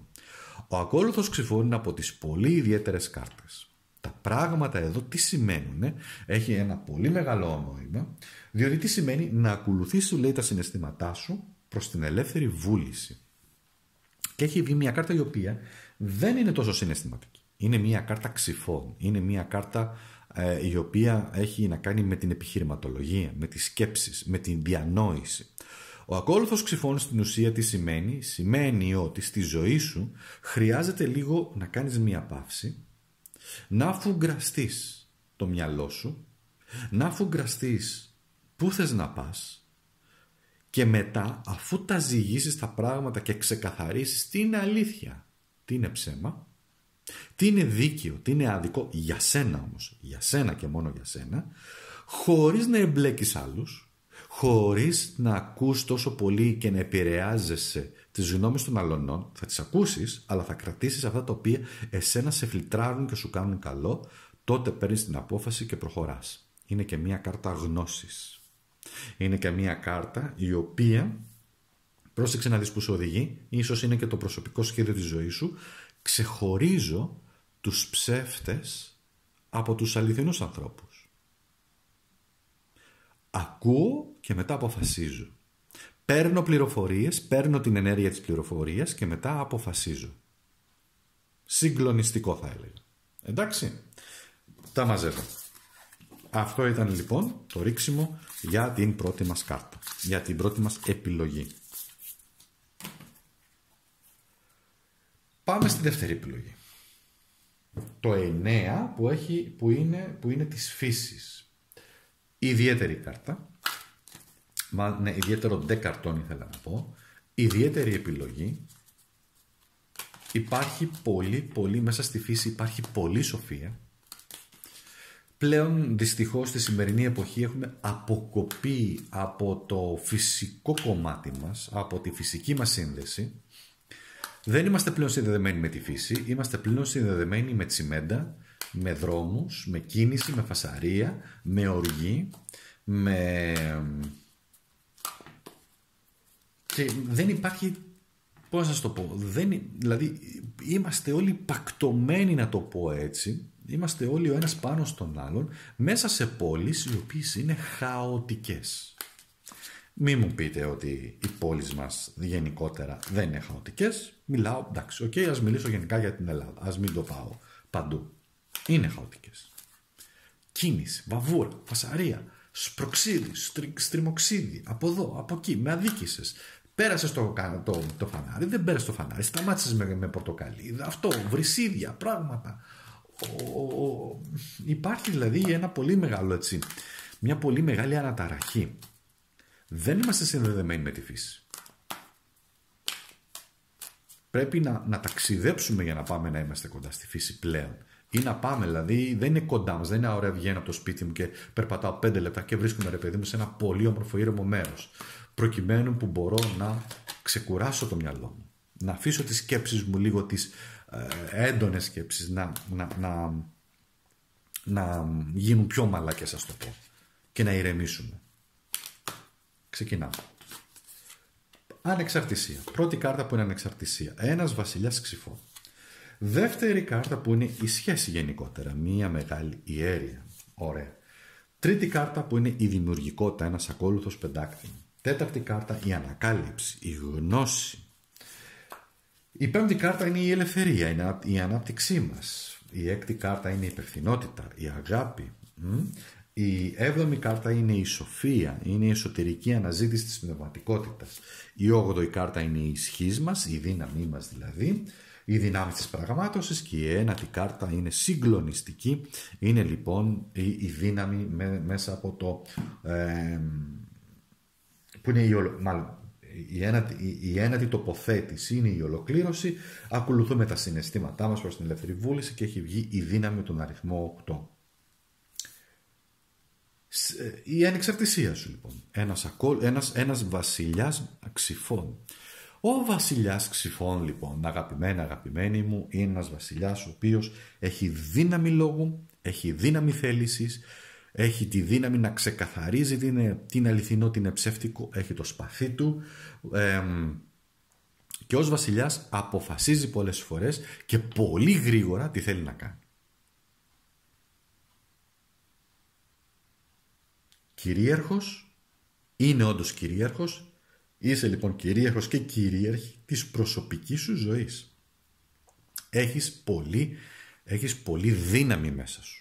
Ο ακόλουθος ξυφών είναι από τις πολύ ιδιαίτερες κάρτες. Τα πράγματα εδώ τι σημαίνουν, έχει ένα πολύ μεγάλο νόημα, διότι τι σημαίνει να ακολουθήσει λέει τα συναισθήματά σου προς την ελεύθερη βούληση. Και έχει βγει μια κάρτα η οποία δεν είναι τόσο συναισθηματική. Είναι μια κάρτα ξυφών. Είναι μια κάρτα ε, η οποία έχει να κάνει με την επιχειρηματολογία, με τις σκέψεις, με την διανόηση. Ο ακόλουθος ξυφών στην ουσία τι σημαίνει. Σημαίνει ότι στη ζωή σου χρειάζεται λίγο να κάνεις μια παύση, να φουγκραστείς το μυαλό σου, να φουγκραστείς πού θες να πας, και μετά, αφού τα ζυγίσεις τα πράγματα και ξεκαθαρίσεις τι είναι αλήθεια, τι είναι ψέμα, τι είναι δίκαιο, τι είναι άδικο, για σένα όμως, για σένα και μόνο για σένα, χωρίς να εμπλέκεις άλλους, χωρίς να ακούς τόσο πολύ και να επηρεάζεσαι τις γνώμες των αλωνών, θα τις ακούσεις, αλλά θα κρατήσεις αυτά τα οποία εσένα σε φιλτράρουν και σου κάνουν καλό, τότε παίρνεις την απόφαση και προχωράς. Είναι και μια κάρτα γνώσης. Είναι και μια κάρτα η οποία, πρόσεξε να δεις που σου οδηγεί, ίσως είναι και το προσωπικό σχέδιο της ζωής σου, ξεχωρίζω τους ψεύτες από τους αληθινούς ανθρώπους. Ακούω και μετά αποφασίζω. Παίρνω πληροφορίες, παίρνω την ενέργεια της πληροφορίας και μετά αποφασίζω. Συγκλονιστικό θα έλεγα. Εντάξει, τα μαζεύω. Αυτό ήταν λοιπόν το ρίξιμο για την πρώτη μας κάρτα, για την πρώτη μας επιλογή. Πάμε στη δεύτερη επιλογή. Το 9 που, έχει, που, είναι, που είναι της φύσης. Ιδιαίτερη κάρτα. Μα, ναι, ιδιαίτερο ντε καρτών ήθελα να πω. Ιδιαίτερη επιλογή. Υπάρχει πολύ, πολύ, μέσα στη φύση υπάρχει πολύ σοφία πλέον δυστυχώς στη σημερινή εποχή έχουμε αποκοπεί από το φυσικό κομμάτι μας, από τη φυσική μας σύνδεση. Δεν είμαστε πλέον συνδεδεμένοι με τη φύση, είμαστε πλέον συνδεδεμένοι με τσιμέντα, με δρόμους, με κίνηση, με φασαρία, με οργή, με... Και δεν υπάρχει, πώς να σας το πω, δεν... δηλαδή είμαστε όλοι πακτωμένοι να το πω έτσι, Είμαστε όλοι ο ένας πάνω στον άλλον μέσα σε πόλεις οι οποίες είναι χαοτικές. Μη μου πείτε ότι οι πόλεις μας γενικότερα δεν είναι χαοτικές. Μιλάω, εντάξει, οκ, okay, ας μιλήσω γενικά για την Ελλάδα. Ας μην το πάω παντού. Είναι χαοτικές. Κίνηση, βαβούρα, φασαρία σπροξίδι, στρι, στριμοξίδι, από εδώ, από εκεί, με αδίκησες. Πέρασε το, το, το φανάρι, δεν πέρασε το φανάρι, σταμάτησες με, με πορτοκαλί, αυτό, βρυσίδια, πράγματα ο, υπάρχει δηλαδή ένα πολύ μεγάλο έτσι, μια πολύ μεγάλη αναταραχή. Δεν είμαστε συνδεδεμένοι με τη φύση. Πρέπει να, να ταξιδέψουμε για να πάμε να είμαστε κοντά στη φύση πλέον. Ή να πάμε, δηλαδή δεν είναι κοντά μας. Δεν είναι ωραία, βγαίνω από το σπίτι μου και περπατάω πέντε λεπτά και βρίσκομαι ρε παιδί μου σε ένα πολύ όμορφο ήρεμο μέρος. Προκειμένου που μπορώ να ξεκουράσω το μυαλό μου να αφήσω τις σκέψεις μου λίγο τις ε, έντονες σκέψεις να, να, να, γίνουν πιο μαλάκες ας το πω και να ηρεμήσουμε. Ξεκινάμε. Ανεξαρτησία. Πρώτη κάρτα που είναι ανεξαρτησία. Ένας βασιλιάς ξυφό. Δεύτερη κάρτα που είναι η σχέση γενικότερα. Μία μεγάλη ιέρια. Ωραία. Τρίτη κάρτα που είναι η δημιουργικότητα. Ένας ακόλουθος πεντάκτη. Τέταρτη κάρτα η ανακάλυψη, η γνώση. Η πέμπτη κάρτα είναι η ελευθερία, είναι η ανάπτυξή μας. Η έκτη κάρτα είναι η υπευθυνότητα, η αγάπη. Η έβδομη κάρτα είναι η σοφία, είναι η εσωτερική αναζήτηση της πνευματικότητας. Η όγδοη κάρτα είναι η ισχύς μας, η δύναμή μας δηλαδή, η δυνάμη της πραγμάτωσης και η ένατη κάρτα είναι συγκλονιστική. Είναι λοιπόν η, δύναμη μέσα από το... Ε, που είναι η, μάλλον, η, ένατη, η, η ένατη τοποθέτηση είναι η ολοκλήρωση. Ακολουθούμε τα συναισθήματά μας προς την ελεύθερη βούληση και έχει βγει η δύναμη των τον αριθμό 8. Ε, η ανεξαρτησία σου λοιπόν. Ένας, ακόλ, ένας, ένας βασιλιάς ξυφών. Ο βασιλιάς ξυφών λοιπόν, αγαπημένα αγαπημένοι μου, είναι ένας βασιλιάς ο οποίος έχει δύναμη λόγου, έχει δύναμη θέλησης, έχει τη δύναμη να ξεκαθαρίζει τι είναι, αληθινό, τι είναι ψεύτικο, έχει το σπαθί του και ως βασιλιάς αποφασίζει πολλές φορές και πολύ γρήγορα τι θέλει να κάνει. Κυρίαρχος, είναι όντως κυρίαρχος, είσαι λοιπόν κυρίαρχος και κυρίαρχη της προσωπικής σου ζωής. Έχεις πολύ, έχεις πολύ δύναμη μέσα σου.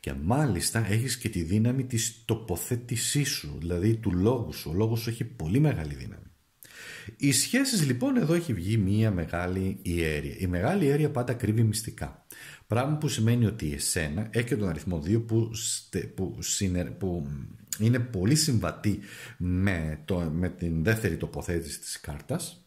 Και μάλιστα έχεις και τη δύναμη της τοποθέτησής σου, δηλαδή του λόγου σου. Ο λόγος σου έχει πολύ μεγάλη δύναμη. Οι σχέσεις λοιπόν εδώ έχει βγει μία μεγάλη ιέρια Η μεγάλη ιέρια πάντα κρύβει μυστικά. Πράγμα που σημαίνει ότι εσένα έχει τον αριθμό 2 που, που, που είναι πολύ συμβατή με, το, με την δεύτερη τοποθέτηση της κάρτας.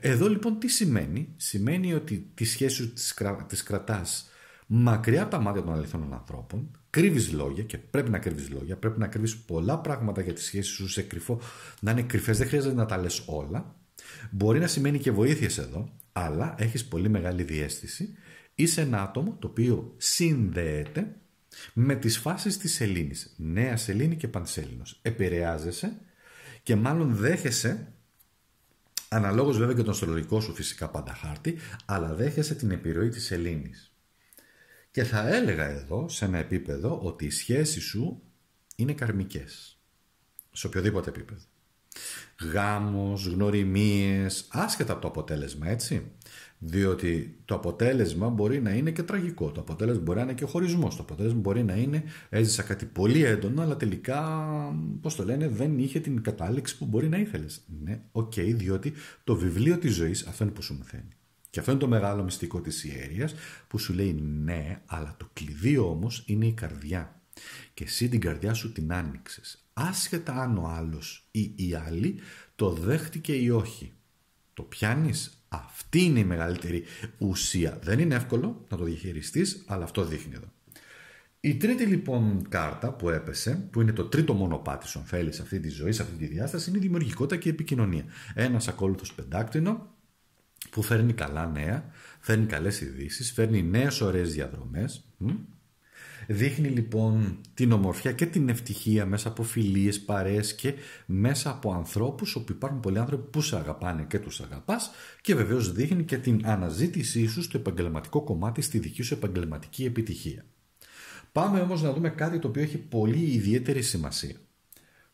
εδώ λοιπόν τι σημαίνει σημαίνει ότι τη σχέση της, της κρατάς μακριά από τα μάτια των αληθινών ανθρώπων, κρύβεις λόγια και πρέπει να κρύβεις λόγια, πρέπει να κρύβεις πολλά πράγματα για τις σχέσεις σου σε κρυφό, να είναι κρυφές, δεν χρειάζεται να τα λες όλα. Μπορεί να σημαίνει και βοήθειες εδώ, αλλά έχεις πολύ μεγάλη διέστηση. Είσαι ένα άτομο το οποίο συνδέεται με τις φάσεις της σελήνης, νέα σελήνη και πανσέλινος. Επηρεάζεσαι και μάλλον δέχεσαι Αναλόγως βέβαια και τον αστρολογικό σου φυσικά πάντα χάρτη, αλλά δέχεσαι την επιρροή της σελήνης. Και θα έλεγα εδώ, σε ένα επίπεδο, ότι οι σχέσεις σου είναι καρμικές. Σε οποιοδήποτε επίπεδο. Γάμος, γνωριμίες, άσχετα από το αποτέλεσμα, έτσι. Διότι το αποτέλεσμα μπορεί να είναι και τραγικό. Το αποτέλεσμα μπορεί να είναι και ο χωρισμός. Το αποτέλεσμα μπορεί να είναι έζησα κάτι πολύ έντονο, αλλά τελικά, πώς το λένε, δεν είχε την κατάληξη που μπορεί να ήθελες. Ναι, οκ, okay, διότι το βιβλίο της ζωής αυτό είναι που σου μαθαίνει. Και αυτό είναι το μεγάλο μυστικό της ιερίας που σου λέει ναι, αλλά το κλειδί όμως είναι η καρδιά. Και εσύ την καρδιά σου την άνοιξες. Άσχετα αν ο άλλος ή η άλλη το δέχτηκε ή όχι. Το πιάνεις. Αυτή είναι η μεγαλύτερη ουσία. Δεν είναι εύκολο να το διαχειριστείς, αλλά αυτό δείχνει εδώ. Η τρίτη λοιπόν κάρτα που έπεσε, που είναι το τρίτο μονοπάτι σου, αν θέλεις, σε αυτή τη ζωή, σε αυτή τη διάσταση, είναι η δημιουργικότητα και η επικοινωνία. Ένας ακόλουθος πεντάκτηνο, που φέρνει καλά νέα, φέρνει καλές ειδήσεις, φέρνει νέες ωραίες διαδρομές. Δείχνει λοιπόν την ομορφιά και την ευτυχία μέσα από φιλίες, παρέες και μέσα από ανθρώπους όπου υπάρχουν πολλοί άνθρωποι που σε αγαπάνε και τους αγαπάς και βεβαίως δείχνει και την αναζήτησή σου στο επαγγελματικό κομμάτι στη δική σου επαγγελματική επιτυχία. Πάμε όμως να δούμε κάτι το οποίο έχει πολύ ιδιαίτερη σημασία.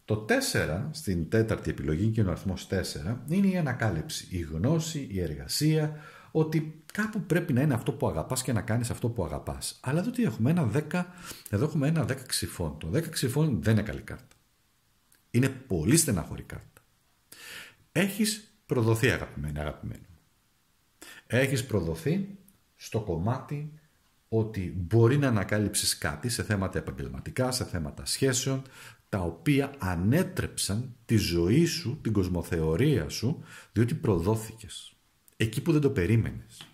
Το 4, στην τέταρτη επιλογή και είναι ο αριθμός 4, είναι η ανακάλυψη, η γνώση, η εργασία, ότι κάπου πρέπει να είναι αυτό που αγαπάς και να κάνεις αυτό που αγαπάς. Αλλά εδώ τι έχουμε, ένα 10, εδώ έχουμε ένα 10 ξυφών. Το 10 ξυφών δεν είναι καλή κάρτα. Είναι πολύ στεναχωρή κάρτα. Έχεις προδοθεί αγαπημένη, αγαπημένη. Έχεις προδοθεί στο κομμάτι ότι μπορεί να ανακάλυψεις κάτι σε θέματα επαγγελματικά, σε θέματα σχέσεων, τα οποία ανέτρεψαν τη ζωή σου, την κοσμοθεωρία σου, διότι προδόθηκες. Εκεί που δεν το περίμενες.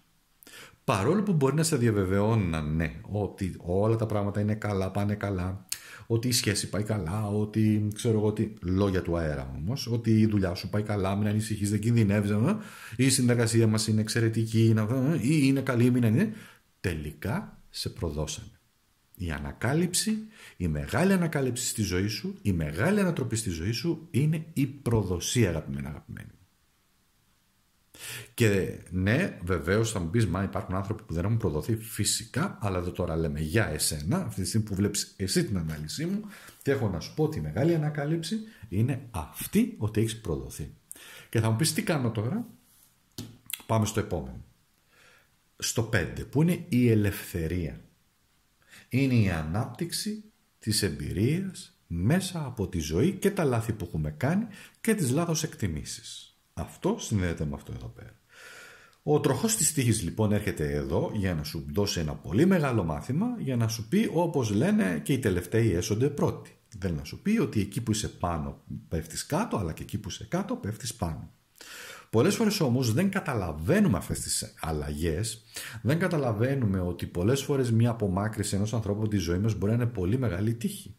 Παρόλο που μπορεί να σε διαβεβαιώνουν, ναι, ότι όλα τα πράγματα είναι καλά, πάνε καλά, ότι η σχέση πάει καλά, ότι ξέρω εγώ τι. Λόγια του αέρα όμως, ότι η δουλειά σου πάει καλά, μην ανησυχείς, δεν κινδυνεύεις, ε, η συνεργασία μας είναι εξαιρετική, ε, ή είναι καλή, μην είναι. Τελικά σε προδώσανε. Η ανακάλυψη, η μεγάλη ανακάλυψη στη ζωή σου, η μεγάλη ανατροπή στη ζωή σου είναι η προδοσία αγαπημένα αγαπημένη. Και ναι, βεβαίως θα μου πεις, μα υπάρχουν άνθρωποι που δεν έχουν προδοθεί φυσικά, αλλά εδώ τώρα λέμε για εσένα, αυτή τη στιγμή που βλέπεις εσύ την ανάλυση μου, και έχω να σου πω ότι η μεγάλη ανακάλυψη είναι αυτή ότι έχεις προδοθεί. Και θα μου πεις, τι κάνω τώρα, πάμε στο επόμενο. Στο 5, που είναι η ελευθερία είναι η ανάπτυξη της εμπειρίας μέσα από τη ζωή και τα λάθη που έχουμε κάνει και τις λάθος εκτιμήσεις. Αυτό συνδέεται με αυτό εδώ πέρα. Ο τροχός της τύχης λοιπόν έρχεται εδώ για να σου δώσει ένα πολύ μεγάλο μάθημα για να σου πει όπως λένε και οι τελευταίοι έσονται πρώτοι. Δεν να σου πει ότι εκεί που είσαι πάνω πέφτεις κάτω αλλά και εκεί που είσαι κάτω πέφτεις πάνω. Πολλές φορές όμως δεν καταλαβαίνουμε αυτές τις αλλαγές, δεν καταλαβαίνουμε ότι πολλές φορές μια απομάκρυση ενός ανθρώπου από τη ζωή μας μπορεί να είναι πολύ μεγάλη τύχη.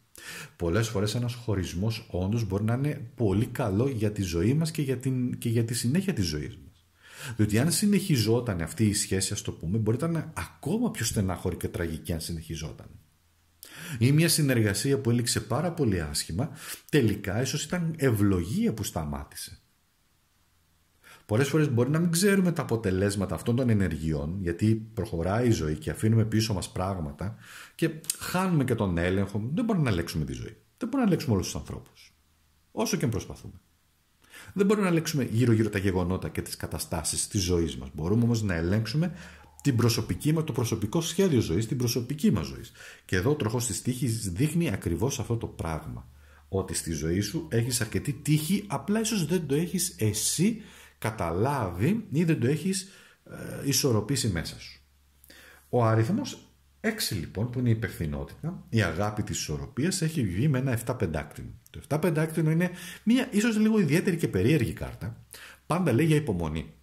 Πολλές φορές ένας χωρισμός όντως μπορεί να είναι πολύ καλό για τη ζωή μας και για, την, και για τη συνέχεια της ζωής μας. Διότι αν συνεχιζόταν αυτή η σχέση, ας το πούμε, μπορεί να ήταν ακόμα πιο στενάχωρη και τραγική αν συνεχιζόταν. Ή μια συνεργασία που έληξε πάρα πολύ άσχημα, τελικά ίσως ήταν ευλογία που σταμάτησε. Πολλές φορές μπορεί να μην ξέρουμε τα αποτελέσματα αυτών των ενεργειών, γιατί προχωράει η ζωή και αφήνουμε πίσω μας πράγματα και χάνουμε και τον έλεγχο. Δεν μπορούμε να ελέγξουμε τη ζωή. Δεν μπορούμε να ελέγξουμε όλους τους ανθρώπους. Όσο και αν προσπαθούμε. Δεν μπορούμε να ελέγξουμε γύρω-γύρω τα γεγονότα και τις καταστάσεις της ζωής μας. Μπορούμε όμως να ελέγξουμε την προσωπική μας, το προσωπικό σχέδιο ζωής, την προσωπική μας ζωής. Και εδώ ο τροχός της τύχης δείχνει ακριβώς αυτό το πράγμα. Ότι στη ζωή σου έχεις αρκετή τύχη, απλά ίσως δεν το έχεις εσύ καταλάβει ή δεν το έχεις ε, ισορροπήσει μέσα σου. Ο αριθμό 6 λοιπόν που είναι η υπευθυνότητα, η αγάπη της ισορροπίας έχει βγει με ένα 7 πεντάκτηνο. Το 7 πεντάκτηνο είναι μια ίσως λίγο ιδιαίτερη και περίεργη κάρτα. Πάντα λέει για υπομονή.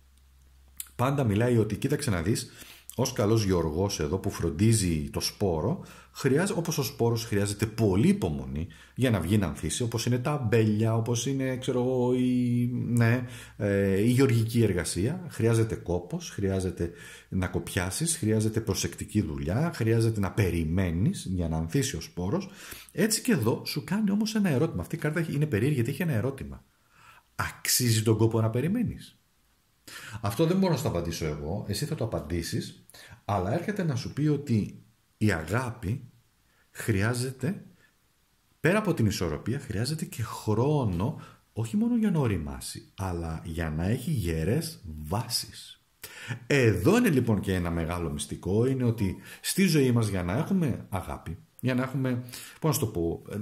Πάντα μιλάει ότι κοίταξε να δεις Ως καλός γεωργός εδώ που φροντίζει το σπόρο, χρειάζεται, όπως ο σπόρος χρειάζεται πολύ υπομονή για να βγει να ανθίσει, όπως είναι τα αμπέλια, όπως είναι ξέρω η, ναι, ε, η γεωργική εργασία. Χρειάζεται κόπος, χρειάζεται να κοπιάσεις, χρειάζεται προσεκτική δουλειά, χρειάζεται να περιμένεις για να ανθίσει ο σπόρος. Έτσι και εδώ σου κάνει όμως ένα ερώτημα. Αυτή η κάρτα είναι περίεργη γιατί έχει ένα ερώτημα. Αξίζει τον κόπο να περιμένεις. Αυτό δεν μπορώ να το απαντήσω εγώ, εσύ θα το απαντήσεις, αλλά έρχεται να σου πει ότι η αγάπη χρειάζεται, πέρα από την ισορροπία, χρειάζεται και χρόνο, όχι μόνο για να οριμάσει, αλλά για να έχει γερές βάσεις. Εδώ είναι λοιπόν και ένα μεγάλο μυστικό, είναι ότι στη ζωή μας για να έχουμε αγάπη, για να έχουμε, πώς να το πω, ε, ε,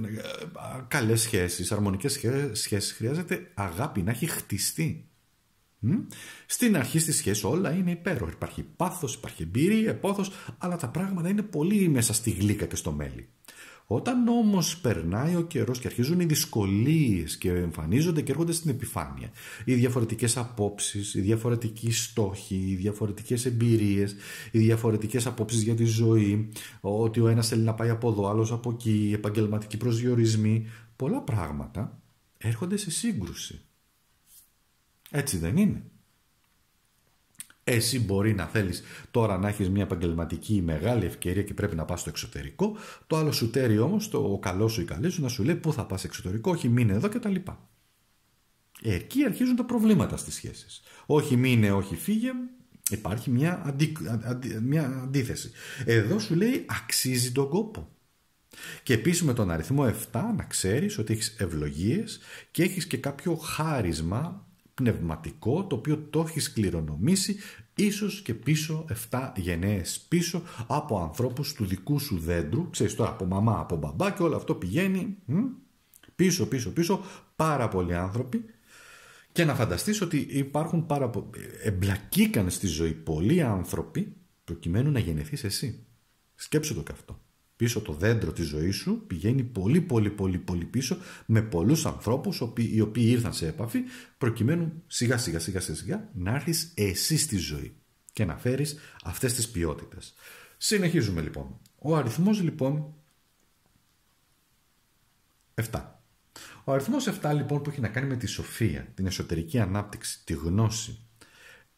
καλές σχέσεις, αρμονικές σχέσεις, χρειάζεται αγάπη να έχει χτιστεί. Στην αρχή στη σχέση όλα είναι υπέροχα. Υπάρχει πάθος, υπάρχει εμπειρία, πόθος, αλλά τα πράγματα είναι πολύ μέσα στη γλύκα και στο μέλι. Όταν όμως περνάει ο καιρός και αρχίζουν οι δυσκολίες και εμφανίζονται και έρχονται στην επιφάνεια, οι διαφορετικές απόψεις, οι διαφορετικοί στόχοι, οι διαφορετικές εμπειρίες, οι διαφορετικές απόψεις για τη ζωή, ότι ο ένας θέλει να πάει από εδώ, άλλος από εκεί, επαγγελματικοί προσδιορισμοί, πολλά πράγματα έρχονται σε σύγκρουση. Έτσι δεν είναι. Εσύ μπορεί να θέλεις τώρα να έχεις μια επαγγελματική μεγάλη ευκαιρία και πρέπει να πας στο εξωτερικό. Το άλλο σου τέρι όμως, το, καλός σου ή καλή σου να σου λέει πού θα πας εξωτερικό, όχι μείνε εδώ κτλ. Εκεί αρχίζουν τα προβλήματα στις σχέσεις. Όχι μείνε, όχι φύγε, υπάρχει μια, αντί, μια αντίθεση. Εδώ σου λέει αξίζει τον κόπο. Και επίσης με τον αριθμό 7 να ξέρεις ότι έχεις ευλογίες και έχεις και κάποιο χάρισμα πνευματικό το οποίο το έχει κληρονομήσει ίσως και πίσω 7 γενναίες πίσω από ανθρώπους του δικού σου δέντρου ξέρεις τώρα από μαμά, από μπαμπά και όλο αυτό πηγαίνει πίσω πίσω πίσω πάρα πολλοί άνθρωποι και να φανταστείς ότι υπάρχουν πάρα πο... εμπλακήκαν στη ζωή πολλοί άνθρωποι προκειμένου να γεννηθείς εσύ σκέψου το καυτό πίσω το δέντρο της ζωής σου πηγαίνει πολύ πολύ πολύ πολύ πίσω με πολλούς ανθρώπους οι οποίοι ήρθαν σε επαφή προκειμένου σιγά σιγά σιγά σιγά να έρθεις εσύ στη ζωή και να φέρεις αυτές τις ποιότητες. Συνεχίζουμε λοιπόν. Ο αριθμός λοιπόν 7. Ο αριθμός 7 λοιπόν που έχει να κάνει με τη σοφία, την εσωτερική ανάπτυξη, τη γνώση.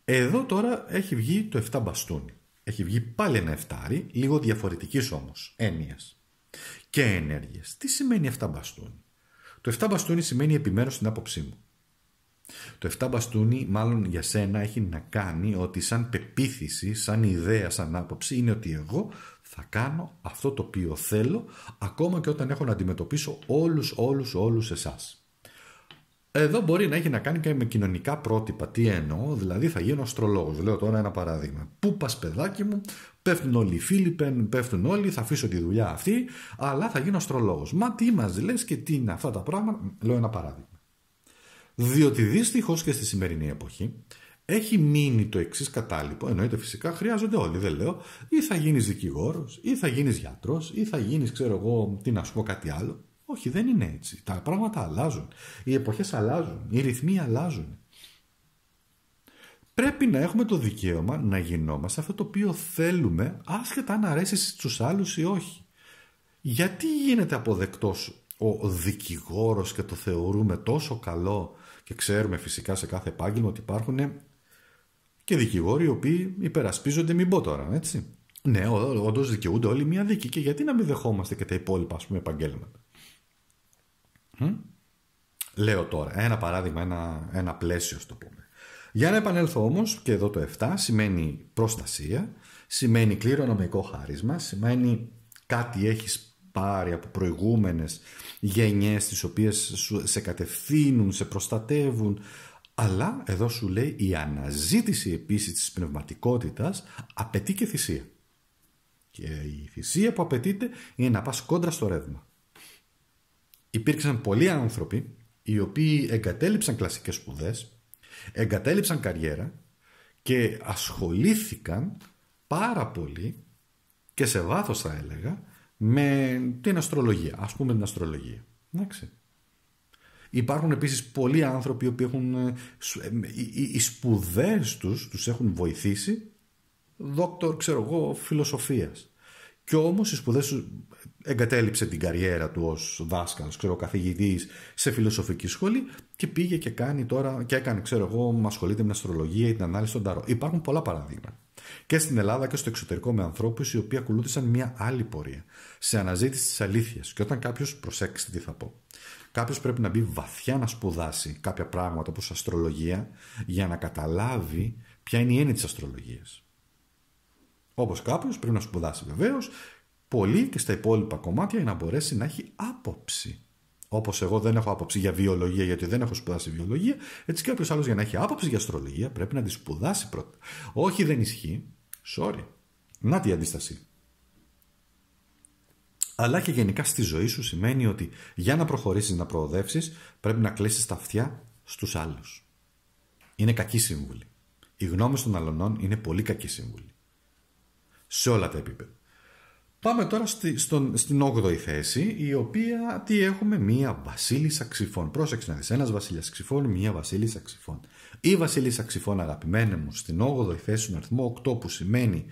Εδώ τώρα έχει βγει το 7 μπαστούνι. Έχει βγει πάλι ένα εφτάρι, λίγο διαφορετικής όμως έννοιας. και ενέργειας. Τι σημαίνει 7 μπαστούνι. Το 7 μπαστούνι σημαίνει επιμέρους στην άποψή μου. Το 7 μπαστούνι μάλλον για σένα έχει να κάνει ότι σαν πεποίθηση, σαν ιδέα, σαν άποψη είναι ότι εγώ θα κάνω αυτό το οποίο θέλω ακόμα και όταν έχω να αντιμετωπίσω όλους, όλους, όλους εσάς. Εδώ μπορεί να έχει να κάνει και με κοινωνικά πρότυπα. Τι εννοώ, δηλαδή θα γίνω αστρολόγος. Λέω τώρα ένα παράδειγμα. Πού πας, παιδάκι μου, πέφτουν όλοι οι φίλοι, πέφτουν όλοι, θα αφήσω τη δουλειά αυτή, αλλά θα γίνω αστρολόγος. Μα τι μας λες και τι είναι αυτά τα πράγματα, λέω ένα παράδειγμα. Διότι δυστυχώς και στη σημερινή εποχή έχει μείνει το εξής κατάλοιπο, εννοείται φυσικά χρειάζονται όλοι, δεν λέω, ή θα γίνεις δικηγόρος, ή θα γίνεις γιατρός, ή θα γίνεις, ξέρω εγώ, τι να σου πω κάτι άλλο. Όχι, δεν είναι έτσι. Τα πράγματα αλλάζουν. Οι εποχές αλλάζουν. Οι ρυθμοί αλλάζουν. Πρέπει να έχουμε το δικαίωμα να γινόμαστε αυτό το οποίο θέλουμε άσχετα αν αρέσει στους άλλους ή όχι. Γιατί γίνεται αποδεκτός ο δικηγόρος και το θεωρούμε τόσο καλό και ξέρουμε φυσικά σε κάθε επάγγελμα ότι υπάρχουν και δικηγόροι οι οποίοι υπερασπίζονται μην πω τώρα, έτσι. Ναι, όντως δικαιούνται όλοι μία δίκη και γιατί να μην δεχόμαστε και τα υπόλοιπα πούμε επαγγέλματα. Λέω τώρα, ένα παράδειγμα, ένα, ένα πλαίσιο στο πούμε. Για να επανέλθω όμως, και εδώ το 7, σημαίνει προστασία, σημαίνει κληρονομικό χάρισμα, σημαίνει κάτι έχεις πάρει από προηγούμενες γενιές τις οποίες σε κατευθύνουν, σε προστατεύουν, αλλά εδώ σου λέει η αναζήτηση επίσης της πνευματικότητας απαιτεί και θυσία. Και η θυσία που απαιτείται είναι να πά κόντρα στο ρεύμα υπήρξαν πολλοί άνθρωποι οι οποίοι εγκατέλειψαν κλασικές σπουδές, εγκατέλειψαν καριέρα και ασχολήθηκαν πάρα πολύ και σε βάθος θα έλεγα με την αστρολογία, ας πούμε την αστρολογία. Εντάξει. Υπάρχουν επίσης πολλοί άνθρωποι οποίοι έχουν, ε, ε, οι σπουδές τους τους έχουν βοηθήσει δόκτωρ, ξέρω εγώ, φιλοσοφίας. Και όμως οι σπουδές τους εγκατέλειψε την καριέρα του ως δάσκαλος, ξέρω, καθηγητής σε φιλοσοφική σχολή και πήγε και κάνει τώρα και έκανε, ξέρω εγώ, ασχολείται με αστρολογία ή την ανάλυση των ταρό. Υπάρχουν πολλά παραδείγματα. Και στην Ελλάδα και στο εξωτερικό με ανθρώπους οι οποίοι ακολούθησαν μια άλλη πορεία σε αναζήτηση της αλήθειας. Και όταν κάποιος προσέξτε τι θα πω, Κάποιος πρέπει να μπει βαθιά να σπουδάσει κάποια πράγματα όπως αστρολογία για να καταλάβει ποια είναι η έννοια της αστρολογίας. Όπως κάποιος, πρέπει να σπουδάσει βεβαίως πολύ και στα υπόλοιπα κομμάτια για να μπορέσει να έχει άποψη. Όπως εγώ δεν έχω άποψη για βιολογία, γιατί δεν έχω σπουδάσει βιολογία, έτσι και όποιος άλλος για να έχει άποψη για αστρολογία πρέπει να τη σπουδάσει πρώτα. Όχι, δεν ισχύει. Sorry. Να τη αντίσταση. Αλλά και γενικά στη ζωή σου σημαίνει ότι για να προχωρήσεις να προοδεύσεις, πρέπει να κλείσεις τα αυτιά στους άλλους. Είναι κακή σύμβουλη. Οι γνώμη των αλωνών είναι πολύ κακή σύμβουλη. Σε όλα τα επίπεδα. Πάμε τώρα στη, στον, στην 8η θέση, η οποία τι έχουμε, μία βασίλισσα ξυφών. Πρόσεξε να δεις, ένας βασίλισσα ξυφών, μία βασίλισσα ξυφών. Η βασίλισσα ξυφών, αγαπημένη μου, στην 8η θέση στον αριθμό 8 που σημαίνει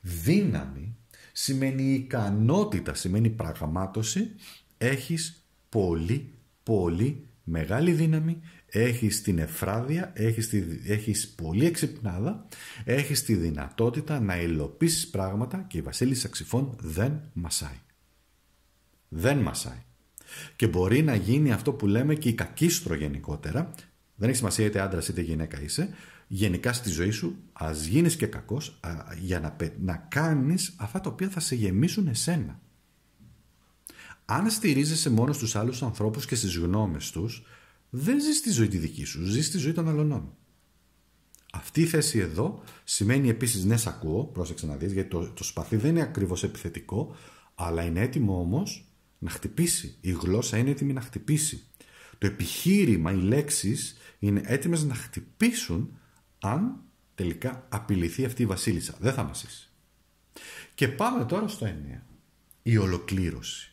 δύναμη, σημαίνει ικανότητα, σημαίνει πραγμάτωση, έχεις πολύ, πολύ μεγάλη δύναμη, έχεις την εφράδια, έχεις, τη, έχεις πολύ εξυπνάδα, έχεις τη δυνατότητα να υλοποιήσεις πράγματα και η Βασίλισσα Ξυφών δεν μασάει. Δεν μασάει. Και μπορεί να γίνει αυτό που λέμε και η κακίστρο γενικότερα, δεν έχει σημασία είτε άντρας είτε γυναίκα είσαι, γενικά στη ζωή σου ας γίνεις και κακός για να, να κάνεις αυτά τα οποία θα σε γεμίσουν εσένα. Αν στηρίζεσαι μόνο στους άλλους ανθρώπους και στις γνώμες τους, δεν ζεις τη ζωή τη δική σου, ζεις τη ζωή των αλλωνών. Αυτή η θέση εδώ σημαίνει επίσης ναι σ' ακούω, πρόσεξε να δεις, γιατί το, το σπαθί δεν είναι ακριβώς επιθετικό, αλλά είναι έτοιμο όμως να χτυπήσει. Η γλώσσα είναι έτοιμη να χτυπήσει. Το επιχείρημα, οι λέξεις είναι έτοιμες να χτυπήσουν αν τελικά απειληθεί αυτή η βασίλισσα. Δεν θα μας. Και πάμε τώρα στο 9. Η ολοκλήρωση.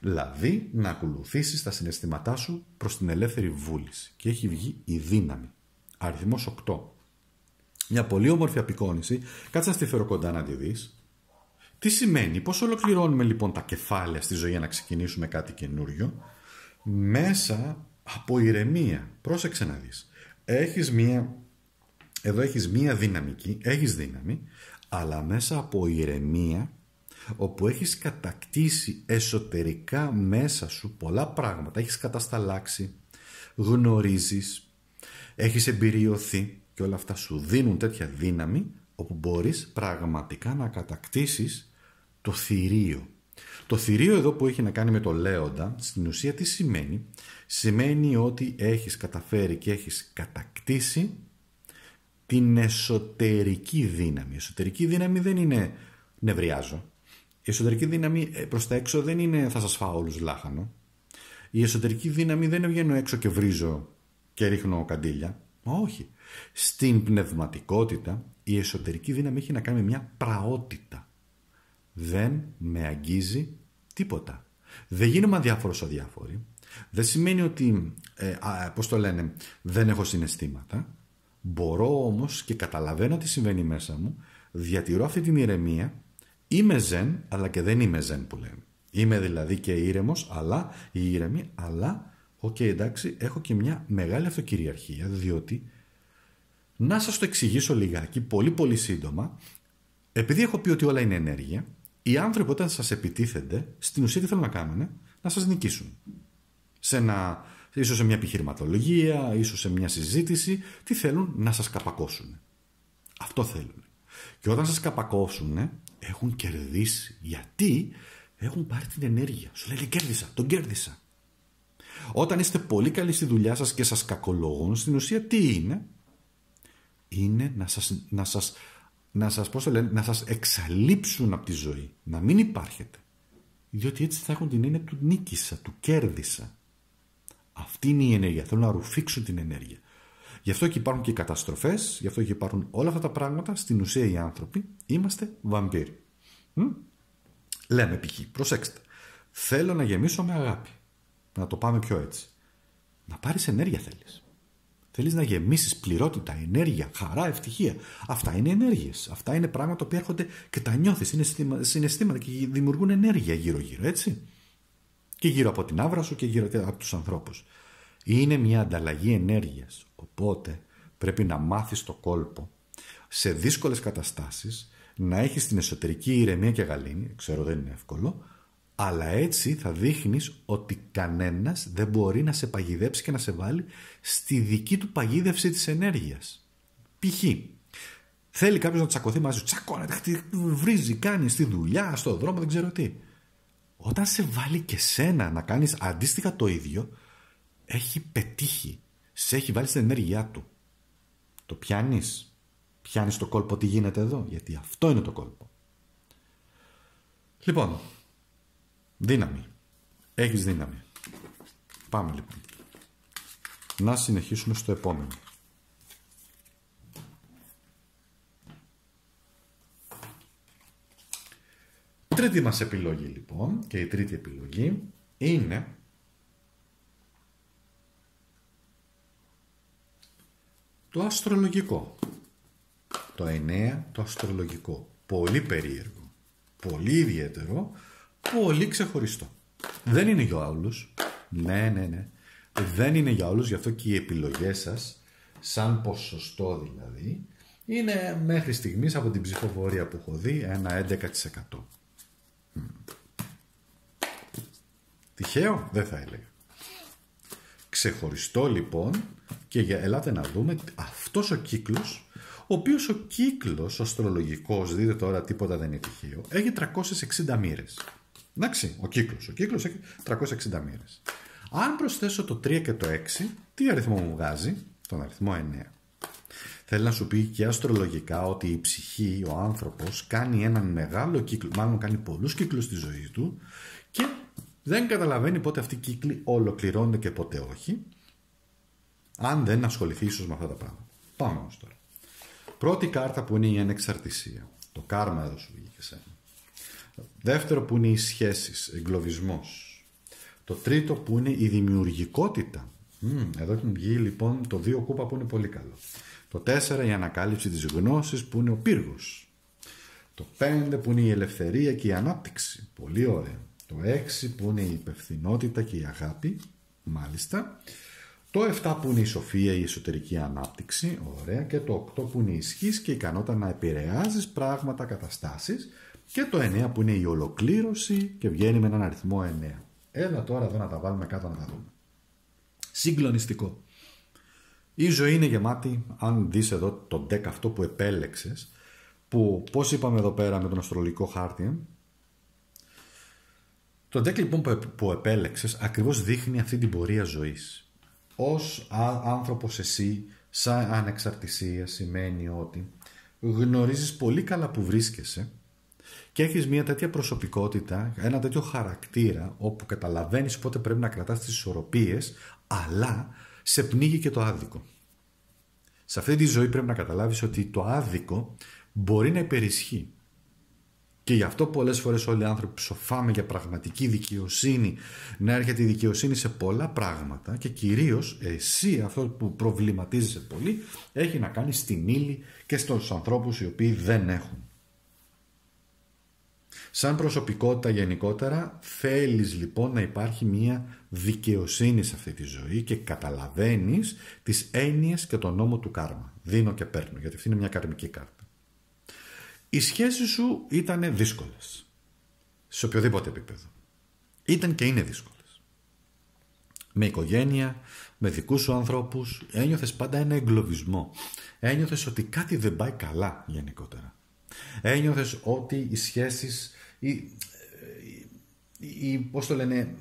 Δηλαδή να ακολουθήσεις τα συναισθήματά σου προς την ελεύθερη βούληση. Και έχει βγει η δύναμη. Αριθμός 8. Μια πολύ όμορφη απεικόνηση. Κάτσε να στη φέρω κοντά να τη δεις. Τι σημαίνει, πώς ολοκληρώνουμε λοιπόν τα κεφάλαια στη ζωή να ξεκινήσουμε κάτι καινούριο μέσα από ηρεμία. Πρόσεξε να δεις. Έχεις μία, εδώ έχεις μία δυναμική, έχεις δύναμη, αλλά μέσα από ηρεμία όπου έχεις κατακτήσει εσωτερικά μέσα σου πολλά πράγματα, έχεις κατασταλάξει, γνωρίζεις, έχεις εμπειριωθεί και όλα αυτά σου δίνουν τέτοια δύναμη όπου μπορείς πραγματικά να κατακτήσεις το θηρίο. Το θηρίο εδώ που έχει να κάνει με το λέοντα, στην ουσία τι σημαίνει. Σημαίνει ότι έχεις καταφέρει και έχεις κατακτήσει την εσωτερική δύναμη. Η εσωτερική δύναμη δεν είναι νευριάζω, η εσωτερική δύναμη ε, προς τα έξω δεν είναι θα σας φάω όλους λάχανο. Η εσωτερική δύναμη δεν είναι βγαίνω έξω και βρίζω και ρίχνω καντήλια. όχι. Στην πνευματικότητα η εσωτερική δύναμη έχει να κάνει με μια πραότητα. Δεν με αγγίζει τίποτα. Δεν γίνομαι αδιάφορος αδιάφοροι. Δεν σημαίνει ότι, ε, το λένε, δεν έχω συναισθήματα. Μπορώ όμως, και καταλαβαίνω τι συμβαίνει μέσα μου. Διατηρώ αυτή την ηρεμία Είμαι ζεν, αλλά και δεν είμαι ζεν που λέμε. Είμαι δηλαδή και ήρεμος, αλλά η ήρεμη, αλλά οκ, okay, εντάξει, έχω και μια μεγάλη αυτοκυριαρχία, διότι να σας το εξηγήσω λιγάκι, πολύ πολύ σύντομα, επειδή έχω πει ότι όλα είναι ενέργεια, οι άνθρωποι όταν σας επιτίθενται, στην ουσία τι θέλουν να κάνουν, ε? να σας νικήσουν. Σε ένα, ίσως σε μια επιχειρηματολογία, ίσως σε μια συζήτηση, τι θέλουν να σας καπακώσουν. Αυτό θέλουν. Και όταν σας καπακώσουν, έχουν κερδίσει γιατί έχουν πάρει την ενέργεια. Σου λέει κέρδισα, τον κέρδισα. Όταν είστε πολύ καλοί στη δουλειά σας και σας κακολογούν, στην ουσία τι είναι. Είναι να σας, να σας, να σας, πώς το λένε, να σας εξαλείψουν από τη ζωή. Να μην υπάρχετε. Διότι έτσι θα έχουν την έννοια του νίκησα, του κέρδισα. Αυτή είναι η ενέργεια. Θέλουν να ρουφήξουν την ενέργεια. Γι' αυτό και υπάρχουν και οι καταστροφές, γι' αυτό και υπάρχουν όλα αυτά τα πράγματα. Στην ουσία οι άνθρωποι είμαστε βαμπύροι. Λέμε π.χ. Προσέξτε. Θέλω να γεμίσω με αγάπη. Να το πάμε πιο έτσι. Να πάρεις ενέργεια θέλεις. Θέλεις να γεμίσεις πληρότητα, ενέργεια, χαρά, ευτυχία. Αυτά είναι ενέργειες. Αυτά είναι πράγματα που έρχονται και τα νιώθεις. Είναι συναισθήματα και δημιουργούν ενέργεια γύρω-γύρω, έτσι. Και γύρω από την άβρα σου και γύρω από τους ανθρώπους. Είναι μια ανταλλαγή ενέργειας. Οπότε πρέπει να μάθεις το κόλπο σε δύσκολες καταστάσεις, να έχεις την εσωτερική ηρεμία και γαλήνη, ξέρω δεν είναι εύκολο, αλλά έτσι θα δείχνεις ότι κανένας δεν μπορεί να σε παγιδέψει και να σε βάλει στη δική του παγίδευση της ενέργειας. Π.χ. Θέλει κάποιος να τσακωθεί μαζί σου, τσακώνεται, βρίζει, κάνει στη δουλειά, στο δρόμο, δεν ξέρω τι. Όταν σε βάλει και σένα να κάνεις αντίστοιχα το ίδιο, έχει πετύχει. Σε έχει βάλει στην ενέργειά του. Το πιάνεις. Πιάνεις το κόλπο τι γίνεται εδώ. Γιατί αυτό είναι το κόλπο. Λοιπόν, δύναμη. Έχεις δύναμη. Πάμε λοιπόν. Να συνεχίσουμε στο επόμενο. Τρίτη μας επιλογή λοιπόν και η τρίτη επιλογή είναι Το αστρολογικό. Το 9 το αστρολογικό. Πολύ περίεργο. Πολύ ιδιαίτερο. Πολύ ξεχωριστό. Δεν είναι για όλους. Ναι, ναι, ναι. Δεν είναι για όλους, Γι' αυτό και οι επιλογές σας, σαν ποσοστό δηλαδή, είναι μέχρι στιγμής από την ψηφοφορία που έχω δει ένα 11%. Τυχαίο, δεν θα έλεγα ξεχωριστό λοιπόν και για, ελάτε να δούμε αυτός ο κύκλος ο οποίος ο κύκλος αστρολογικός, δείτε τώρα τίποτα δεν είναι τυχαίο, έχει 360 μοίρες. Εντάξει, ο κύκλος. Ο κύκλος έχει 360 μοίρες. Αν προσθέσω το 3 και το 6, τι αριθμό μου βγάζει, τον αριθμό 9. Θέλει να σου πει και αστρολογικά ότι η ψυχή, ο άνθρωπος, κάνει έναν μεγάλο κύκλο, μάλλον κάνει πολλούς κύκλους στη ζωή του και δεν καταλαβαίνει πότε αυτοί οι κύκλοι ολοκληρώνονται και πότε όχι, αν δεν ασχοληθεί ίσως με αυτά τα πράγματα. Πάμε όμως τώρα. Πρώτη κάρτα που είναι η ανεξαρτησία. Το κάρμα εδώ σου βγήκε σένα. Δεύτερο που είναι οι σχέσεις, εγκλωβισμός. Το τρίτο που είναι η δημιουργικότητα. Εδώ έχουν βγει λοιπόν το δύο κούπα που είναι πολύ καλό. Το τέσσερα η ανακάλυψη της γνώσης που είναι ο πύργος. Το πέντε που είναι η ελευθερία και η ανάπτυξη. Πολύ ωραία. Το 6 που είναι η υπευθυνότητα και η αγάπη, μάλιστα. Το 7 που είναι η σοφία, η εσωτερική ανάπτυξη, ωραία. Και το 8 που είναι η ισχύς και η ικανότητα να επηρεάζεις πράγματα, καταστάσεις. Και το 9 που είναι η ολοκλήρωση και βγαίνει με έναν αριθμό 9. Έλα τώρα εδώ να τα βάλουμε κάτω να τα δούμε. Συγκλονιστικό. Η ζωή είναι γεμάτη, αν δεις εδώ το 10 αυτό που επέλεξες, που πώς είπαμε εδώ πέρα με τον αστρολογικό χάρτη, ε, το deck λοιπόν που επέλεξες ακριβώς δείχνει αυτή την πορεία ζωής. Ως άνθρωπος εσύ, σαν ανεξαρτησία, σημαίνει ότι γνωρίζεις πολύ καλά που βρίσκεσαι και έχεις μια τέτοια προσωπικότητα, ένα τέτοιο χαρακτήρα όπου καταλαβαίνεις πότε πρέπει να κρατάς τις ισορροπίες αλλά σε πνίγει και το άδικο. Σε αυτή τη ζωή πρέπει να καταλάβεις ότι το άδικο μπορεί να υπερισχύει. Και γι' αυτό πολλές φορές όλοι οι άνθρωποι ψοφάμε για πραγματική δικαιοσύνη, να έρχεται η δικαιοσύνη σε πολλά πράγματα και κυρίως εσύ, αυτό που προβληματίζεσαι πολύ, έχει να κάνει στην ύλη και στους ανθρώπους οι οποίοι δεν έχουν. Σαν προσωπικότητα γενικότερα θέλεις λοιπόν να υπάρχει μία δικαιοσύνη σε αυτή τη ζωή και καταλαβαίνεις τις έννοιες και τον νόμο του κάρμα. Δίνω και παίρνω γιατί αυτή είναι μια καρμική κάρτα οι σχέσεις σου ήταν δύσκολες. Σε οποιοδήποτε επίπεδο. Ήταν και είναι δύσκολες. Με οικογένεια, με δικούς σου ανθρώπους, ένιωθες πάντα ένα εγκλωβισμό. Ένιωθες ότι κάτι δεν πάει καλά γενικότερα. Ένιωθες ότι οι σχέσεις, οι, οι, πώς το λένε,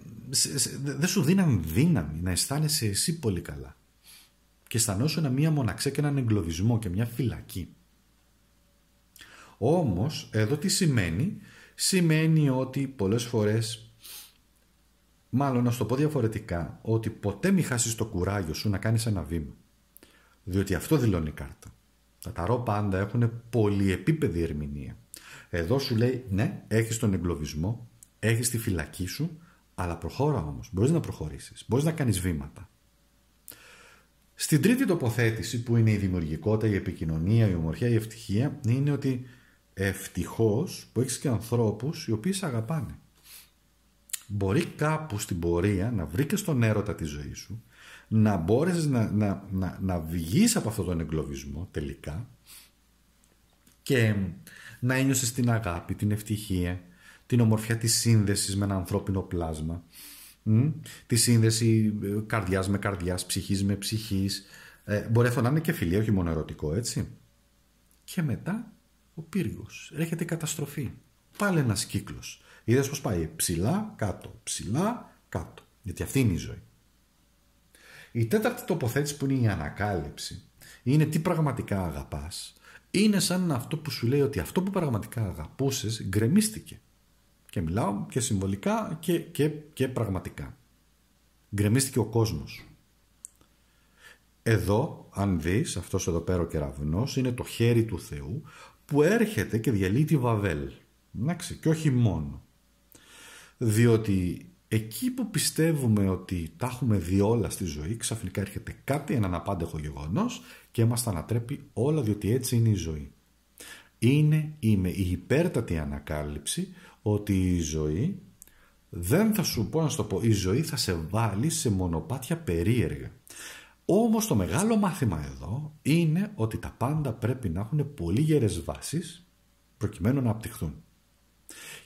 δεν σου δίναν δύναμη να αισθάνεσαι εσύ πολύ καλά. Και αισθανόσουν μία μοναξιά και έναν εγκλωβισμό και μια φυλακή. Όμως, εδώ τι σημαίνει. Σημαίνει ότι πολλές φορές, μάλλον να σου το πω διαφορετικά, ότι ποτέ μη χάσεις το κουράγιο σου να κάνεις ένα βήμα. Διότι αυτό δηλώνει η κάρτα. Τα ταρό πάντα έχουν πολυεπίπεδη ερμηνεία. Εδώ σου λέει, ναι, έχεις τον εγκλωβισμό, έχεις τη φυλακή σου, αλλά προχώρα όμως. Μπορείς να προχωρήσεις, μπορείς να κάνεις βήματα. Στην τρίτη τοποθέτηση που είναι η δημιουργικότητα, η επικοινωνία, η ομορφιά, η ευτυχία είναι ότι ευτυχώς που έχεις και ανθρώπους οι οποίοι σε αγαπάνε. Μπορεί κάπου στην πορεία να βρήκες τον έρωτα της ζωής σου, να μπόρεσες να, να, να, να βγεις από αυτόν τον εγκλωβισμό τελικά και να ένιωσες την αγάπη, την ευτυχία, την ομορφιά της σύνδεσης με ένα ανθρώπινο πλάσμα, τη σύνδεση ε, καρδιάς με καρδιάς, ψυχής με ψυχής. Ε, μπορεί αυτό να είναι και φιλία, όχι μόνο ερωτικό, έτσι. Και μετά ο πύργος. Έρχεται η καταστροφή. Πάλι ένας κύκλος. Είδες πώς πάει. Ψηλά, κάτω, ψηλά, κάτω. Γιατί αυτή είναι η ζωή. Η τέταρτη τοποθέτηση που είναι η ανακάλυψη είναι τι πραγματικά αγαπάς. Είναι σαν αυτό που σου λέει ότι αυτό που πραγματικά αγαπούσες γκρεμίστηκε. Και μιλάω και συμβολικά και, και, και πραγματικά. Γκρεμίστηκε ο κόσμος. Εδώ, αν δεις, αυτός εδώ πέρα ο κεραυνός, είναι το χέρι του Θεού που έρχεται και διαλύει τη Βαβέλ. Εντάξει, και όχι μόνο. Διότι εκεί που πιστεύουμε ότι τα έχουμε δει όλα στη ζωή, ξαφνικά έρχεται κάτι, ένα απάντεχο γεγονός και μας τα ανατρέπει όλα διότι έτσι είναι η ζωή. Είναι, η υπέρτατη ανακάλυψη ότι η ζωή, δεν θα σου πω να σου το πω, η ζωή θα σε βάλει σε μονοπάτια περίεργα. Όμως το μεγάλο μάθημα εδώ είναι ότι τα πάντα πρέπει να έχουν πολύ γερές βάσεις προκειμένου να απτυχθούν.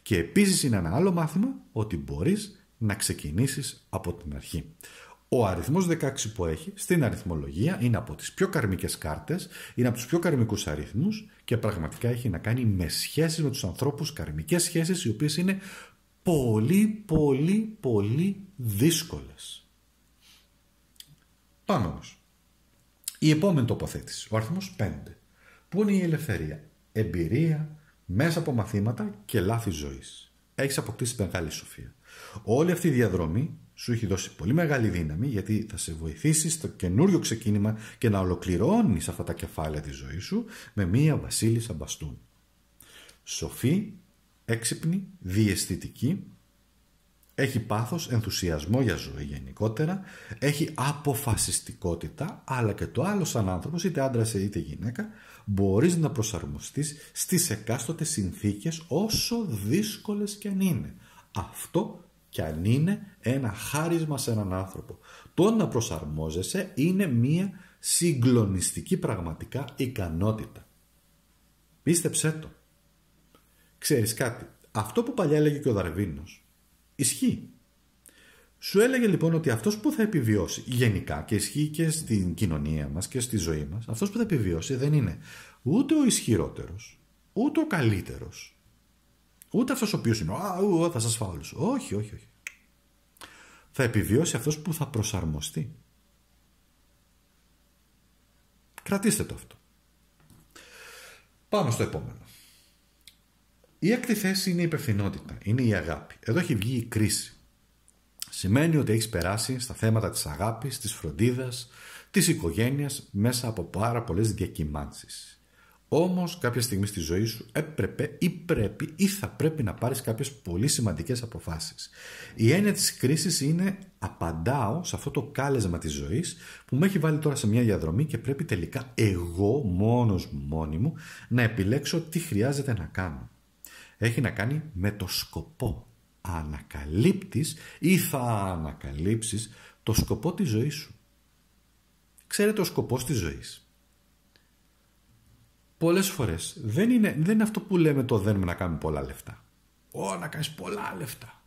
Και επίσης είναι ένα άλλο μάθημα ότι μπορείς να ξεκινήσεις από την αρχή. Ο αριθμός 16 που έχει στην αριθμολογία είναι από τις πιο καρμικές κάρτες, είναι από τους πιο καρμικούς αριθμούς και πραγματικά έχει να κάνει με σχέσεις με τους ανθρώπους, καρμικές σχέσεις οι οποίες είναι πολύ πολύ πολύ δύσκολες. Πάμε όμως. Η επόμενη τοποθέτηση, ο αριθμός 5, που είναι η ελευθερία. Εμπειρία μέσα από μαθήματα και λάθη ζωής. Έχεις αποκτήσει μεγάλη σοφία. Όλη αυτή η διαδρομή σου έχει δώσει πολύ μεγάλη δύναμη γιατί θα σε βοηθήσει στο καινούριο ξεκίνημα και να ολοκληρώνεις αυτά τα κεφάλαια της ζωής σου με μία βασίλισσα μπαστούν. Σοφή, έξυπνη, διαισθητική έχει πάθος, ενθουσιασμό για ζωή γενικότερα, έχει αποφασιστικότητα, αλλά και το άλλο σαν άνθρωπος, είτε άντρας είτε γυναίκα, μπορείς να προσαρμοστείς στις εκάστοτε συνθήκες όσο δύσκολες και αν είναι. Αυτό και αν είναι ένα χάρισμα σε έναν άνθρωπο. Το να προσαρμόζεσαι είναι μία συγκλονιστική πραγματικά ικανότητα. Πίστεψέ το. Ξέρεις κάτι, αυτό που παλιά έλεγε και ο Δαρβίνος, Ισχύει. Σου έλεγε λοιπόν ότι αυτός που θα επιβιώσει γενικά και ισχύει και στην κοινωνία μας και στη ζωή μας, αυτός που θα επιβιώσει δεν είναι ούτε ο ισχυρότερος, ούτε ο καλύτερος, ούτε αυτός ο οποίος είναι «Α, ου, θα σας φάω Όχι, όχι, όχι. Θα επιβιώσει αυτός που θα προσαρμοστεί. Κρατήστε το αυτό. Πάμε στο επόμενο. Η έκτη θέση είναι η υπευθυνότητα, είναι η αγάπη. Εδώ έχει βγει η κρίση. Σημαίνει ότι έχεις περάσει στα θέματα της αγάπης, της φροντίδας, της οικογένειας μέσα από πάρα πολλές διακυμάνσεις. Όμως, κάποια στιγμή στη ζωή σου έπρεπε ή πρέπει ή θα πρέπει να πάρεις κάποιες πολύ σημαντικές αποφάσεις. Η έννοια της κρίσης είναι απαντάω σε αυτό το κάλεσμα της ζωής που με έχει βάλει τώρα σε μια διαδρομή και πρέπει τελικά εγώ μόνος μόνη μου να επιλέξω τι χρειάζεται να κάνω έχει να κάνει με το σκοπό. Ανακαλύπτεις ή θα ανακαλύψεις το σκοπό της ζωής σου. Ξέρετε ο σκοπός της ζωής. Πολλές φορές δεν είναι, δεν αυτό που λέμε το δεν με να κάνουμε πολλά λεφτά. Ω να κάνεις πολλά λεφτά.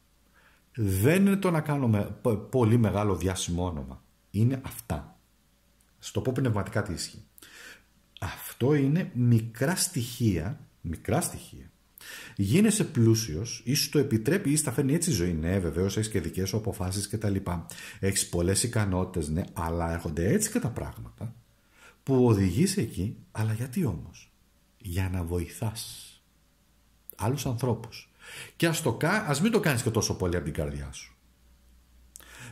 Δεν είναι το να κάνουμε πολύ μεγάλο διάσημο όνομα. Είναι αυτά. Στο πω πνευματικά τι ισχύει. Αυτό είναι μικρά στοιχεία, μικρά στοιχεία Γίνεσαι πλούσιος, ή σου το επιτρέπει ή στα φέρνει έτσι η ζωή. Ναι, βεβαίως έχεις και δικές σου αποφάσεις κτλ. Έχεις πολλές ικανότητες, ναι, αλλά έρχονται έτσι και τα πράγματα που οδηγείς εκεί. Αλλά γιατί όμως, για να βοηθάς άλλους ανθρώπους. Και ας κα... μην το κάνεις και τόσο πολύ από την καρδιά σου.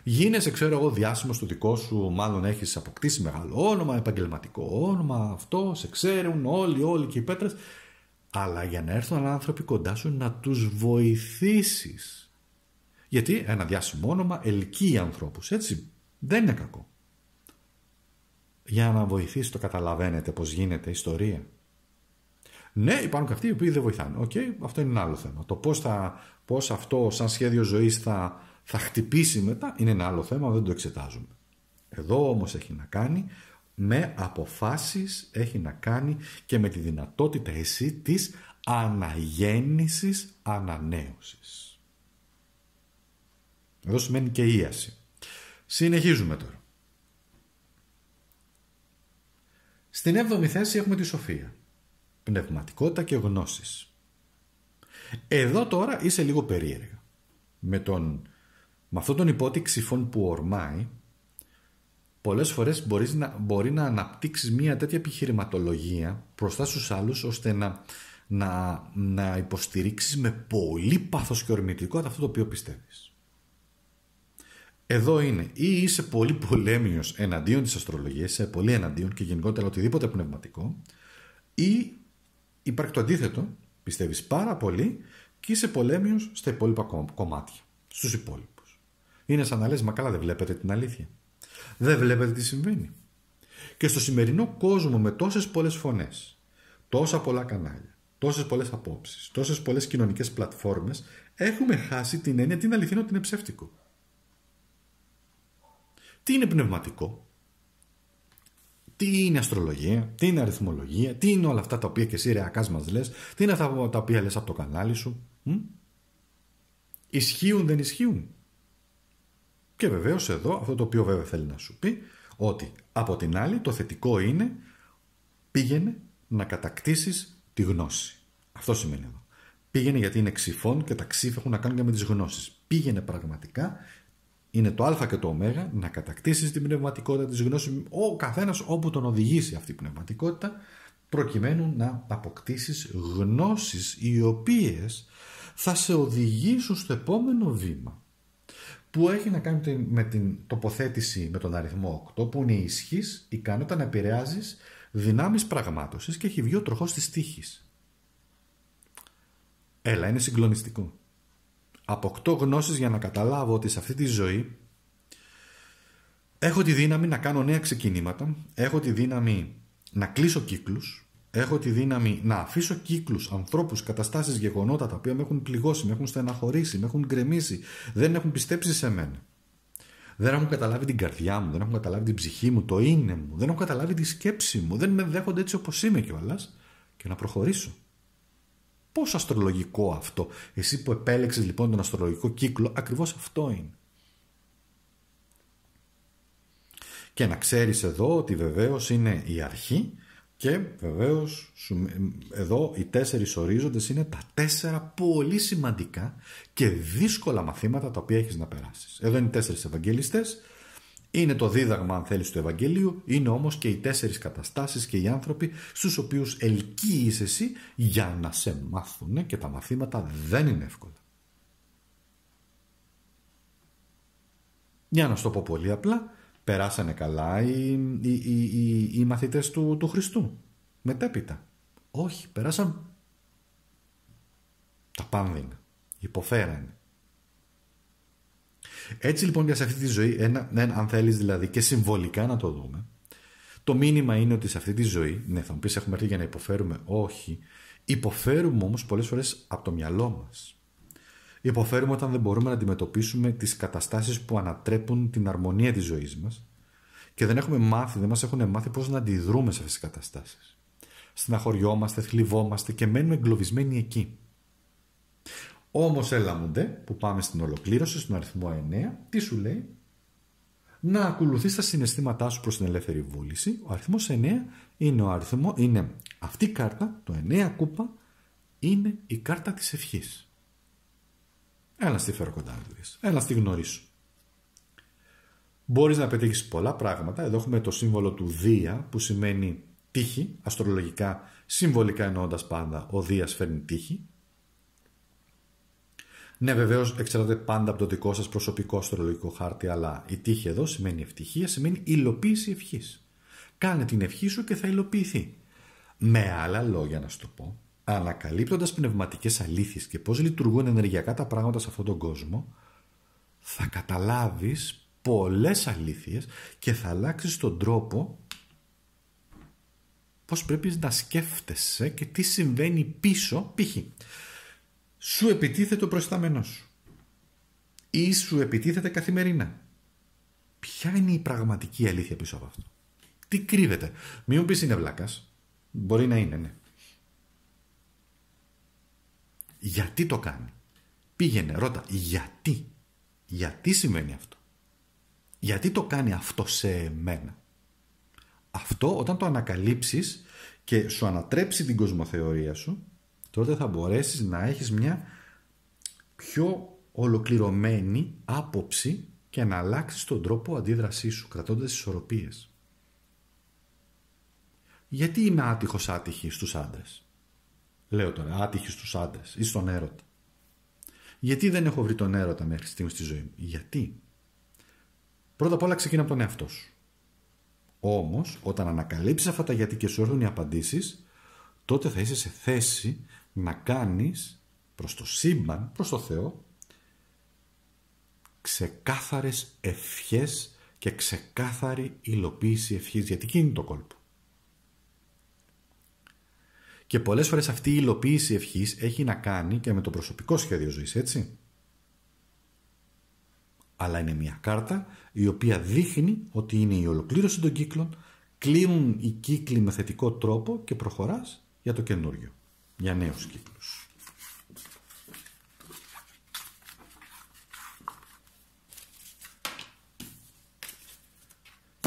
Γίνεσαι, ξέρω εγώ, διάσημος στο δικό σου, μάλλον έχεις αποκτήσει μεγάλο όνομα, επαγγελματικό όνομα, αυτό, σε ξέρουν όλοι, όλοι και οι πέτρες αλλά για να έρθουν άνθρωποι κοντά σου να τους βοηθήσεις. Γιατί ένα διάσημο όνομα ελκύει ανθρώπους, έτσι. Δεν είναι κακό. Για να βοηθήσει το καταλαβαίνετε πώς γίνεται ιστορία. Ναι, υπάρχουν και αυτοί οι οποίοι δεν βοηθάνε. Οκ, αυτό είναι ένα άλλο θέμα. Το πώς, θα, πώς αυτό σαν σχέδιο ζωής θα, θα χτυπήσει μετά είναι ένα άλλο θέμα, δεν το εξετάζουμε. Εδώ όμως έχει να κάνει με αποφάσεις έχει να κάνει και με τη δυνατότητα εσύ της αναγέννησης, ανανέωσης. Εδώ σημαίνει και ίαση. Συνεχίζουμε τώρα. Στην έβδομη θέση έχουμε τη σοφία. Πνευματικότητα και γνώσεις. Εδώ τώρα είσαι λίγο περίεργα. Με, τον, με αυτόν τον υπότιξη φων που ορμάει Πολλές φορές μπορείς να, μπορεί να αναπτύξεις μια τέτοια επιχειρηματολογία μπροστά στους άλλους, ώστε να, να, υποστηρίξεις με πολύ πάθος και ορμητικό αυτό το οποίο πιστεύεις. Εδώ είναι ή είσαι πολύ πολέμιος εναντίον της αστρολογίας, είσαι πολύ εναντίον και γενικότερα οτιδήποτε πνευματικό ή υπάρχει το αντίθετο, πιστεύεις πάρα πολύ και είσαι πολέμιος στα υπόλοιπα κομμάτια, στους υπόλοιπους. Είναι σαν να λες, μα καλά δεν βλέπετε την αλήθεια. Δεν βλέπετε τι συμβαίνει. Και στο σημερινό κόσμο με τόσες πολλές φωνές, τόσα πολλά κανάλια, τόσες πολλές απόψεις, τόσες πολλές κοινωνικές πλατφόρμες, έχουμε χάσει την έννοια τι είναι αληθινό, τι είναι ψεύτικο. Τι είναι πνευματικό, τι είναι αστρολογία, τι είναι αριθμολογία, τι είναι όλα αυτά τα οποία και εσύ ρεακάς μας λες, τι είναι αυτά τα οποία λες από το κανάλι σου. Μ? Ισχύουν, δεν ισχύουν. Και βεβαίως εδώ αυτό το οποίο βέβαια θέλει να σου πει ότι από την άλλη το θετικό είναι πήγαινε να κατακτήσεις τη γνώση. Αυτό σημαίνει εδώ. Πήγαινε γιατί είναι ξυφών και τα ξύφ έχουν να κάνουν και με τις γνώσεις. Πήγαινε πραγματικά, είναι το α και το ω, να κατακτήσεις την πνευματικότητα της γνώσης. ο καθένας όπου τον οδηγήσει αυτή η πνευματικότητα, προκειμένου να αποκτήσεις γνώσεις, οι οποίες θα σε οδηγήσουν στο επόμενο βήμα που έχει να κάνει με την τοποθέτηση με τον αριθμό 8 που είναι η ισχύς, ικανότητα να επηρεάζεις δυνάμεις πραγμάτωσης και έχει βγει ο τροχός της τύχης. Έλα, είναι συγκλονιστικό. Αποκτώ γνώσεις για να καταλάβω ότι σε αυτή τη ζωή έχω τη δύναμη να κάνω νέα ξεκινήματα, έχω τη δύναμη να κλείσω κύκλους, Έχω τη δύναμη να αφήσω κύκλους, ανθρώπους, καταστάσεις, γεγονότα τα οποία με έχουν πληγώσει, με έχουν στεναχωρήσει, με έχουν γκρεμίσει, δεν έχουν πιστέψει σε μένα. Δεν έχουν καταλάβει την καρδιά μου, δεν έχουν καταλάβει την ψυχή μου, το είναι μου, δεν έχουν καταλάβει τη σκέψη μου, δεν με δέχονται έτσι όπως είμαι κιόλας και να προχωρήσω. Πόσο αστρολογικό αυτό. Εσύ που επέλεξες λοιπόν τον αστρολογικό κύκλο, ακριβώς αυτό είναι. Και να ξέρεις εδώ ότι βεβαίως είναι η αρχή και βεβαίως εδώ οι τέσσερις ορίζοντες είναι τα τέσσερα πολύ σημαντικά και δύσκολα μαθήματα τα οποία έχεις να περάσεις. Εδώ είναι οι τέσσερις Ευαγγελιστές, είναι το δίδαγμα αν θέλεις του Ευαγγελίου, είναι όμως και οι τέσσερις καταστάσεις και οι άνθρωποι στους οποίους ελκύεις εσύ για να σε μάθουν και τα μαθήματα δεν είναι εύκολα. Για να σου το πω πολύ απλά, περάσανε καλά οι, οι, μαθητές του, του Χριστού. Μετέπειτα. Όχι, περάσαν τα πάνδυνα. Υποφέρανε. Έτσι λοιπόν για σε αυτή τη ζωή, ένα, ένα, αν θέλεις δηλαδή και συμβολικά να το δούμε, το μήνυμα είναι ότι σε αυτή τη ζωή, ναι θα μου πεις έχουμε έρθει για να υποφέρουμε, όχι, υποφέρουμε όμως πολλές φορές από το μυαλό μας. Υποφέρουμε όταν δεν μπορούμε να αντιμετωπίσουμε τις καταστάσεις που ανατρέπουν την αρμονία της ζωής μας και δεν έχουμε μάθει, δεν μας έχουν μάθει πώς να αντιδρούμε σε αυτές τις καταστάσεις. Στεναχωριόμαστε, θλιβόμαστε και μένουμε εγκλωβισμένοι εκεί. Όμως έλα μου που πάμε στην ολοκλήρωση, στον αριθμό 9, τι σου λέει. Να ακολουθείς τα συναισθήματά σου προς την ελεύθερη βούληση. Ο αριθμός 9 είναι, ο αριθμό, είναι αυτή η κάρτα, το 9 κούπα, είναι η κάρτα της ευχής. Έλα στη φέρω κοντά να τη δεις. Έλα στη γνωρίσω. Μπορείς να πετύχεις πολλά πράγματα. Εδώ έχουμε το σύμβολο του Δία που σημαίνει τύχη, αστρολογικά, συμβολικά εννοώντας πάντα ο Δίας φέρνει τύχη. Ναι, βεβαίως εξαρτάται πάντα από το δικό σας προσωπικό αστρολογικό χάρτη, αλλά η τύχη εδώ σημαίνει ευτυχία, σημαίνει υλοποίηση ευχής. Κάνε την ευχή σου και θα υλοποιηθεί. Με άλλα λόγια, να σου το πω, Ανακαλύπτοντας πνευματικές αλήθειες και πώς λειτουργούν ενεργειακά τα πράγματα σε αυτόν τον κόσμο, θα καταλάβεις πολλές αλήθειες και θα αλλάξεις τον τρόπο πώς πρέπει να σκέφτεσαι και τι συμβαίνει πίσω. Π.χ. σου επιτίθεται ο προϊστάμενός σου ή σου επιτίθεται καθημερινά. Ποια είναι η πραγματική αλήθεια πίσω από αυτό. Τι κρύβεται. Μην μου πεις είναι βλάκας. Μπορεί να είναι, ναι. Γιατί το κάνει. Πήγαινε, ρώτα, γιατί. Γιατί σημαίνει αυτό. Γιατί το κάνει αυτό σε μένα. Αυτό όταν το ανακαλύψεις και σου ανατρέψει την κοσμοθεωρία σου, τότε θα μπορέσεις να έχεις μια πιο ολοκληρωμένη άποψη και να αλλάξεις τον τρόπο αντίδρασής σου, κρατώντας ισορροπίες. Γιατί είμαι άτυχος άτυχη στους άντρες λέω τώρα, άτυχη στους άντρες ή στον έρωτα. Γιατί δεν έχω βρει τον έρωτα μέχρι στιγμής στη ζωή μου. Γιατί. Πρώτα απ' όλα ξεκινά από τον εαυτό σου. Όμως, όταν ανακαλύψεις αυτά τα γιατί και σου έρθουν οι απαντήσεις, τότε θα είσαι σε θέση να κάνεις προς το σύμπαν, προς το Θεό, ξεκάθαρες ευχές και ξεκάθαρη υλοποίηση ευχής. Γιατί εκείνη το κόλπο. Και πολλές φορές αυτή η υλοποίηση ευχής έχει να κάνει και με το προσωπικό σχέδιο ζωής, έτσι. Αλλά είναι μια κάρτα η οποία δείχνει ότι είναι η ολοκλήρωση των κύκλων, κλείνουν οι κύκλοι με θετικό τρόπο και προχωράς για το καινούριο, για νέους κύκλους.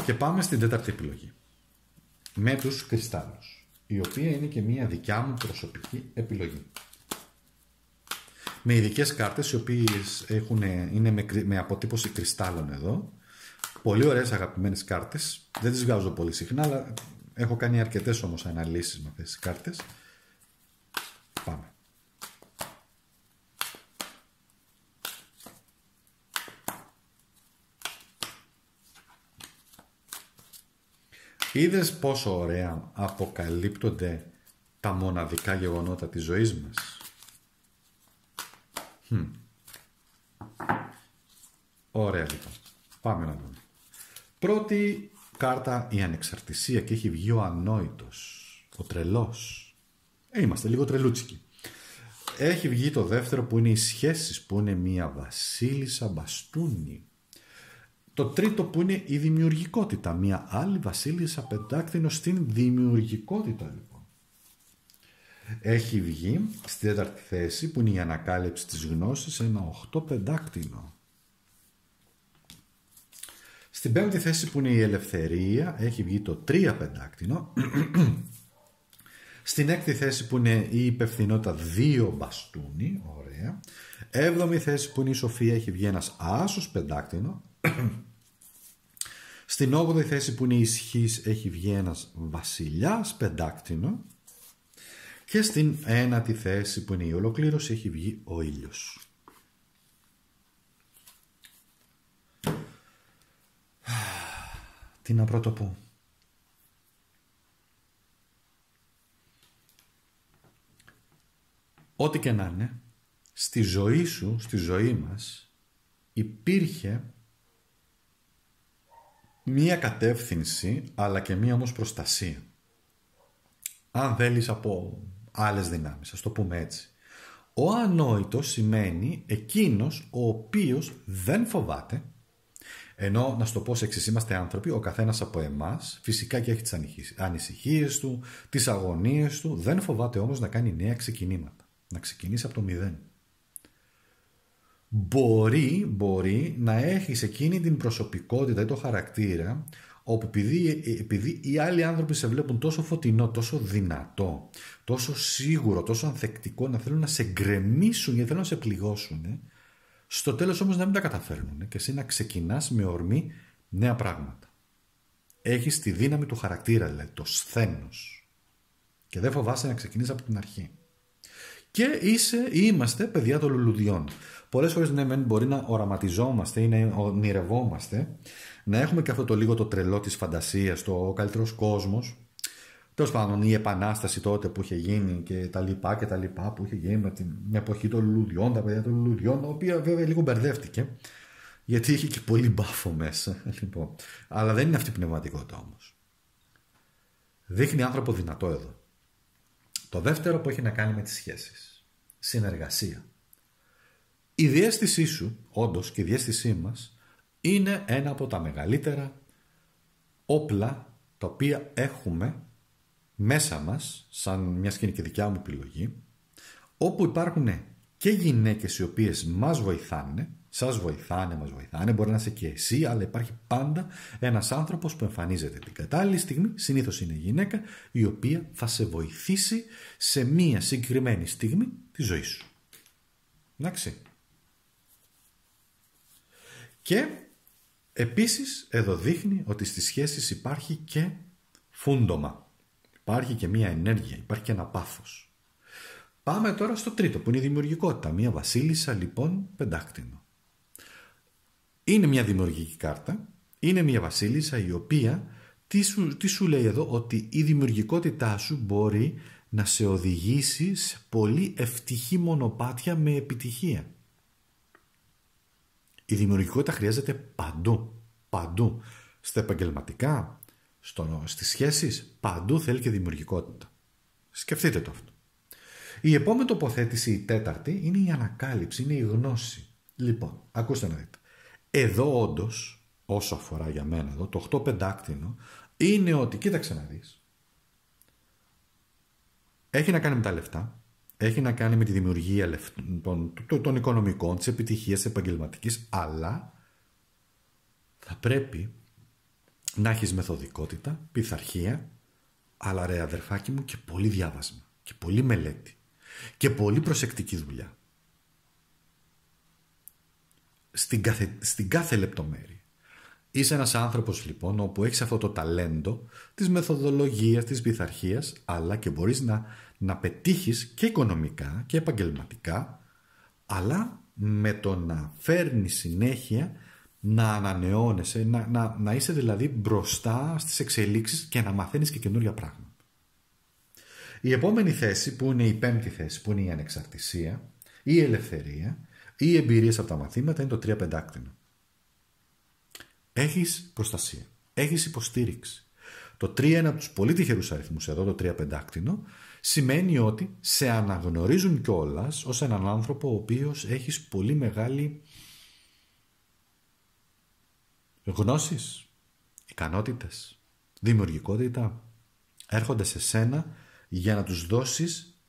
Και πάμε στην τέταρτη επιλογή. Με τους κρυστάλλους η οποία είναι και μία δικιά μου προσωπική επιλογή. Με ειδικές κάρτες οι οποίες είναι με, με αποτύπωση κρυστάλλων εδώ. Πολύ ωραίες αγαπημένες κάρτες. Δεν τις βγάζω πολύ συχνά, αλλά έχω κάνει αρκετές όμως αναλύσεις με αυτές τις κάρτες. Πάμε. Είδες πόσο ωραία αποκαλύπτονται τα μοναδικά γεγονότα της ζωής μας. Hm. Ωραία λοιπόν. Πάμε να δούμε. Πρώτη κάρτα η ανεξαρτησία και έχει βγει ο ανόητος, ο τρελός. Ε, είμαστε λίγο τρελούτσικοι. Έχει βγει το δεύτερο που είναι οι σχέσεις που είναι μια βασίλισσα μπαστούνι. Το τρίτο που είναι η δημιουργικότητα. Μια άλλη βασίλισσα πεντάκτηνο στην δημιουργικότητα λοιπόν. Έχει βγει στη τέταρτη θέση που είναι η ανακάλυψη της γνώσης ένα 8 πεντάκτηνο. Στην πέμπτη θέση που είναι η ελευθερία έχει βγει το τρία πεντάκτηνο. Στην έκτη θέση που είναι η υπευθυνότητα δύο μπαστούνι, ωραία. Έβδομη θέση που είναι η σοφία έχει βγει ένας άσος πεντάκτηνο. Στην 8η θέση που είναι η ισχύς έχει βγει ένας βασιλιάς πεντάκτηνο και στην 1η θέση που είναι η ολοκλήρωση έχει βγει ο ήλιος. Τι να πρώτο πω. Ό,τι και να είναι, στη ζωή σου, στη ζωή μας, υπήρχε μία κατεύθυνση, αλλά και μία όμως προστασία. Αν θέλεις από άλλες δυνάμεις, ας το πούμε έτσι. Ο ανόητος σημαίνει εκείνος ο οποίος δεν φοβάται, ενώ να στο πω σε εξής είμαστε άνθρωποι, ο καθένας από εμάς φυσικά και έχει τις ανησυχίες του, τις αγωνίες του, δεν φοβάται όμως να κάνει νέα ξεκινήματα, να ξεκινήσει από το μηδέν μπορεί, μπορεί να έχεις εκείνη την προσωπικότητα ή το χαρακτήρα όπου επειδή, επειδή οι άλλοι άνθρωποι σε βλέπουν τόσο φωτεινό, τόσο δυνατό, τόσο σίγουρο, τόσο ανθεκτικό να θέλουν να σε γκρεμίσουν γιατί θέλουν να σε πληγώσουν ε, στο τέλος όμως να μην τα καταφέρνουν ε, και εσύ να ξεκινάς με ορμή νέα πράγματα. Έχεις τη δύναμη του χαρακτήρα δηλαδή, το σθένος και δεν φοβάσαι να ξεκινήσεις από την αρχή. Και είσαι ή είμαστε παιδιά των λουλουδιών. Πολλές φορές ναι, μπορεί να οραματιζόμαστε ή να ονειρευόμαστε, να έχουμε και αυτό το λίγο το τρελό της φαντασίας, το καλύτερος κόσμος. Τέλος πάντων, η επανάσταση τότε που είχε γίνει και τα λοιπά και τα λοιπά που είχε γίνει με την εποχή των λουλουδιών, τα παιδιά των λουλουδιών, τα οποία βέβαια λίγο μπερδεύτηκε. Γιατί είχε και πολύ μπάφο μέσα. Λοιπόν. Αλλά δεν είναι αυτή η πνευματικότητα όμως. Δείχνει άνθρωπο δυνατό εδώ. Το δεύτερο που έχει να κάνει με τις σχέσεις. Συνεργασία. Η διέστησή σου, όντως και η διέστησή μας είναι ένα από τα μεγαλύτερα όπλα τα οποία έχουμε μέσα μας, σαν μια σκηνική και δικιά μου επιλογή, όπου υπάρχουν και γυναίκες οι οποίες μας βοηθάνε, σας βοηθάνε, μας βοηθάνε, μπορεί να είσαι και εσύ, αλλά υπάρχει πάντα ένας άνθρωπος που εμφανίζεται την κατάλληλη στιγμή, συνήθως είναι η γυναίκα, η οποία θα σε βοηθήσει σε μία συγκεκριμένη στιγμή τη ζωή σου. Εντάξει. Και επίσης εδώ δείχνει ότι στις σχέσεις υπάρχει και φούντομα. Υπάρχει και μία ενέργεια, υπάρχει και ένα πάθος. Πάμε τώρα στο τρίτο που είναι η δημιουργικότητα. Μία βασίλισσα λοιπόν πεντάκτηνο. Είναι μια δημιουργική κάρτα, είναι μια βασίλισσα η οποία τι σου, τι σου λέει εδώ ότι η δημιουργικότητά σου μπορεί να σε οδηγήσει σε πολύ ευτυχή μονοπάτια με επιτυχία. Η δημιουργικότητα χρειάζεται παντού. Παντού. Στα επαγγελματικά, στο, στις σχέσεις, παντού θέλει και δημιουργικότητα. Σκεφτείτε το αυτό. Η επόμενη τοποθέτηση, η τέταρτη, είναι η ανακάλυψη, είναι η γνώση. Λοιπόν, ακούστε να δείτε. Εδώ όντως, όσο αφορά για μένα εδώ, το 8 πεντάκτηνο, είναι ότι, κοίταξε να δεις, έχει να κάνει με τα λεφτά, έχει να κάνει με τη δημιουργία των, λοιπόν, των οικονομικών, της επιτυχίας, επαγγελματική, επαγγελματικής, αλλά θα πρέπει να έχεις μεθοδικότητα, πειθαρχία, αλλά ρε αδερφάκι μου και πολύ διάβασμα και πολύ μελέτη και πολύ προσεκτική δουλειά. Στην κάθε, στην κάθε λεπτομέρεια. Είσαι ένας άνθρωπος λοιπόν όπου έχεις αυτό το ταλέντο της μεθοδολογίας, της πειθαρχίας, αλλά και μπορείς να, να πετύχεις και οικονομικά και επαγγελματικά, αλλά με το να φέρνεις συνέχεια να ανανεώνεσαι, να, να, να είσαι δηλαδή μπροστά στις εξελίξεις και να μαθαίνεις και καινούργια πράγματα. Η επόμενη θέση που είναι η πέμπτη θέση που είναι η ανεξαρτησία, η ελευθερία, οι εμπειρία από τα μαθήματα είναι το τρία πεντάκτηνο. Έχεις προστασία, έχεις υποστήριξη, το 3 είναι από τους πολύ τυχερούς αριθμούς εδώ, το 3 πεντάκτηνο, σημαίνει ότι σε αναγνωρίζουν κιόλας ως έναν άνθρωπο ο οποίος έχεις πολύ μεγάλη γνώση. ικανότητες, δημιουργικότητα. Έρχονται σε σένα για να τους δώσεις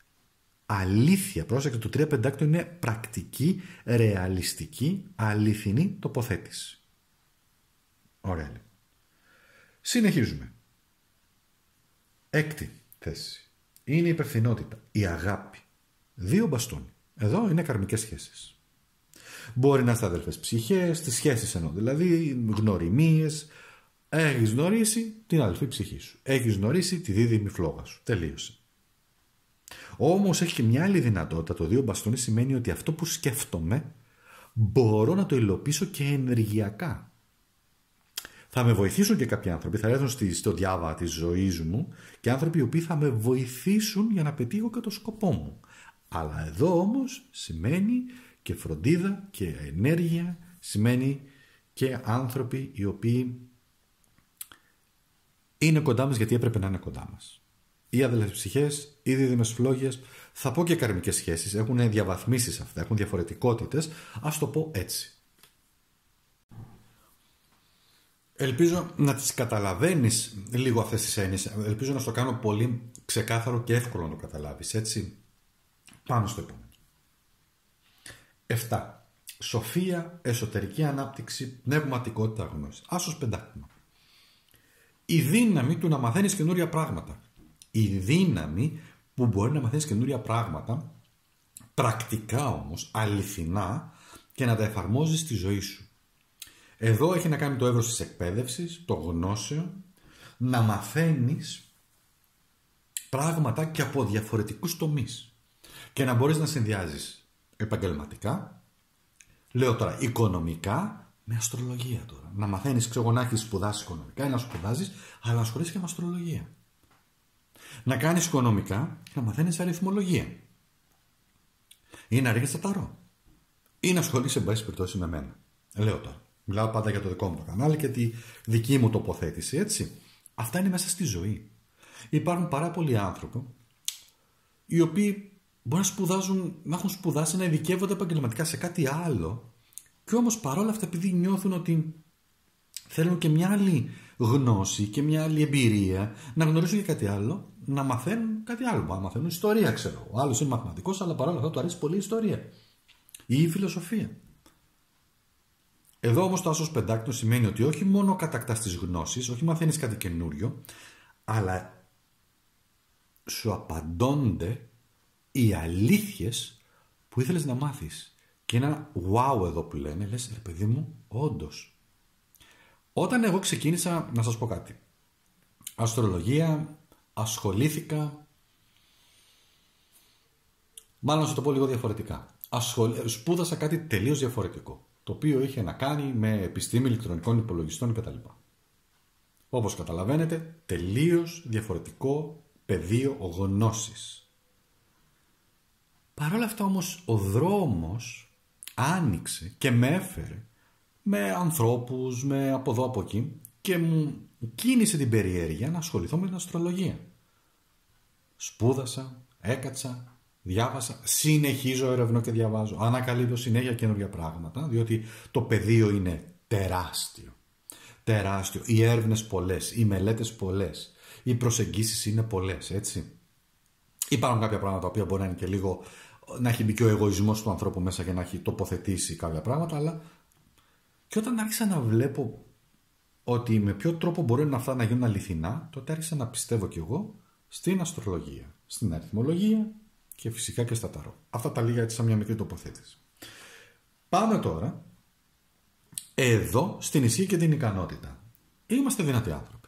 αλήθεια. Πρόσεξε, το 3 πεντάκτηνο είναι πρακτική, ρεαλιστική, αληθινή τοποθέτηση. Ωραία. Λοιπόν. Συνεχίζουμε. Έκτη θέση. Είναι η υπευθυνότητα, η αγάπη. Δύο μπαστούνι. Εδώ είναι καρμικές σχέσεις. Μπορεί να είστε αδελφές ψυχές, τις σχέσεις ενώ. Δηλαδή γνωριμίες. Έχεις γνωρίσει την αδελφή ψυχή σου. Έχεις γνωρίσει τη δίδυμη φλόγα σου. Τελείωσε. Όμως έχει και μια άλλη δυνατότητα. Το δύο μπαστούνι σημαίνει ότι αυτό που σκέφτομαι μπορώ να το υλοποιήσω και ενεργειακά θα με βοηθήσουν και κάποιοι άνθρωποι, θα έρθουν στη, στο διάβα της ζωής μου και άνθρωποι οι οποίοι θα με βοηθήσουν για να πετύχω και το σκοπό μου. Αλλά εδώ όμως σημαίνει και φροντίδα και ενέργεια, σημαίνει και άνθρωποι οι οποίοι είναι κοντά μας γιατί έπρεπε να είναι κοντά μας. Οι ψυχές, ή δίδυμες φλόγες, θα πω και καρμικές σχέσεις, έχουν διαβαθμίσεις αυτά, έχουν διαφορετικότητες, ας το πω έτσι. Ελπίζω να τις καταλαβαίνεις λίγο αυτές τις έννοιες. Ελπίζω να στο κάνω πολύ ξεκάθαρο και εύκολο να το καταλάβεις, έτσι. Πάμε στο επόμενο. 7. Σοφία, εσωτερική ανάπτυξη, πνευματικότητα γνώση. Άσος πεντάκτημα. Η δύναμη του να μαθαίνεις καινούρια πράγματα. Η δύναμη που μπορεί να μαθαίνεις καινούρια πράγματα, πρακτικά όμως, αληθινά, και να τα εφαρμόζεις στη ζωή σου. Εδώ έχει να κάνει το εύρος της εκπαίδευσης, το γνώσιο, να μαθαίνεις πράγματα και από διαφορετικούς τομείς και να μπορείς να συνδυάζεις επαγγελματικά, λέω τώρα οικονομικά, με αστρολογία τώρα. Να μαθαίνεις, ξέρω, να έχεις σπουδάσει οικονομικά ή να σπουδάζεις, αλλά ασχολείσαι και με αστρολογία. Να κάνεις οικονομικά και να μαθαίνεις αριθμολογία. Ή να ρίχνεις τα ταρό. Ή να ασχολείσαι, εν πάση περιπτώσει, με μένα. Λέω τώρα. Μιλάω πάντα για το δικό μου το κανάλι και τη δική μου τοποθέτηση, έτσι. Αυτά είναι μέσα στη ζωή. Υπάρχουν πάρα πολλοί άνθρωποι οι οποίοι μπορεί να σπουδάζουν, να έχουν σπουδάσει, να ειδικεύονται επαγγελματικά σε κάτι άλλο και όμως παρόλα αυτά επειδή νιώθουν ότι θέλουν και μια άλλη γνώση και μια άλλη εμπειρία, να γνωρίζουν και κάτι άλλο, να μαθαίνουν κάτι άλλο. Να μαθαίνουν ιστορία, ξέρω. Ο άλλος είναι μαθηματικός, αλλά παρόλα αυτά του αρέσει πολύ η ιστορία ή η φιλοσοφία. Εδώ όμως το άσος πεντάκτο σημαίνει ότι όχι μόνο κατακτάς τις γνώσεις, όχι μαθαίνεις κάτι καινούριο, αλλά σου απαντώνται οι αλήθειες που ήθελες να μάθεις. Και ένα wow εδώ που λένε, λε, παιδί μου, όντως. Όταν εγώ ξεκίνησα, να σας πω κάτι. Αστρολογία, ασχολήθηκα, μάλλον να το πω λίγο διαφορετικά. Ασχολ... Σπούδασα κάτι τελείως διαφορετικό το οποίο είχε να κάνει με επιστήμη ηλεκτρονικών υπολογιστών κτλ. Όπως καταλαβαίνετε, τελείως διαφορετικό πεδίο γνώσης. Παρ' όλα αυτά όμως ο δρόμος άνοιξε και με έφερε με ανθρώπους, με από εδώ από εκεί και μου κίνησε την περιέργεια να ασχοληθώ με την αστρολογία. Σπούδασα, έκατσα, Διάβασα, συνεχίζω, ερευνώ και διαβάζω. Ανακαλύπτω συνέχεια καινούργια πράγματα, διότι το πεδίο είναι τεράστιο. Τεράστιο. Οι έρευνες πολλές, οι μελέτες πολλές, οι προσεγγίσεις είναι πολλές, έτσι. Υπάρχουν κάποια πράγματα τα οποία μπορεί να είναι και λίγο να έχει μπει και ο εγωισμός του ανθρώπου μέσα και να έχει τοποθετήσει κάποια πράγματα, αλλά και όταν άρχισα να βλέπω ότι με ποιο τρόπο μπορεί να αυτά να γίνουν αληθινά, τότε άρχισα να πιστεύω κι εγώ στην αστρολογία, στην αριθμολογία, και φυσικά και στα ταρό. Αυτά τα λίγα έτσι σαν μια μικρή τοποθέτηση. Πάμε τώρα εδώ στην ισχύ και την ικανότητα. Είμαστε δυνατοί άνθρωποι.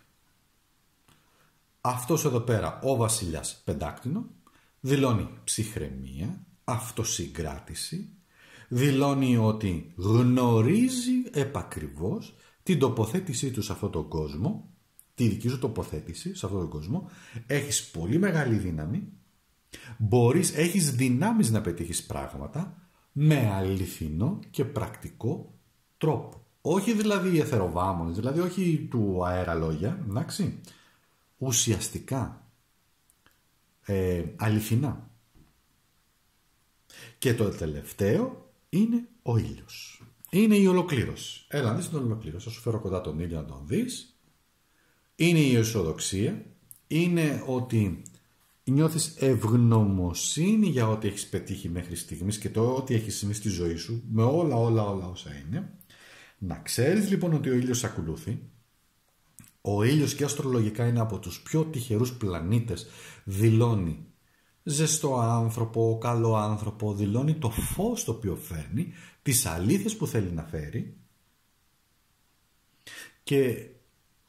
Αυτός εδώ πέρα ο βασιλιάς πεντάκτηνο δηλώνει ψυχραιμία, αυτοσυγκράτηση, δηλώνει ότι γνωρίζει επακριβώς την τοποθέτησή του σε αυτόν τον κόσμο, τη δική σου τοποθέτηση σε αυτόν τον κόσμο, έχεις πολύ μεγάλη δύναμη Μπορείς, έχεις δυνάμεις να πετύχεις πράγματα με αληθινό και πρακτικό τρόπο. Όχι δηλαδή εθεροβάμονες, δηλαδή όχι του αέρα λόγια, εντάξει. Ουσιαστικά, ε, αληθινά. Και το τελευταίο είναι ο ήλιος. Είναι η ολοκλήρωση. Έλα να δεις την ολοκλήρωση. Θα σου φέρω κοντά τον ήλιο να τον δεις. Είναι η αισιοδοξία. Είναι ότι νιώθεις ευγνωμοσύνη για ό,τι έχεις πετύχει μέχρι στιγμής και το ό,τι έχεις συμβεί στη ζωή σου με όλα όλα όλα όσα είναι να ξέρεις λοιπόν ότι ο ήλιος ακολούθη, ο ήλιος και αστρολογικά είναι από τους πιο τυχερούς πλανήτες δηλώνει ζεστό άνθρωπο, καλό άνθρωπο δηλώνει το φως το οποίο φέρνει τις αλήθειες που θέλει να φέρει και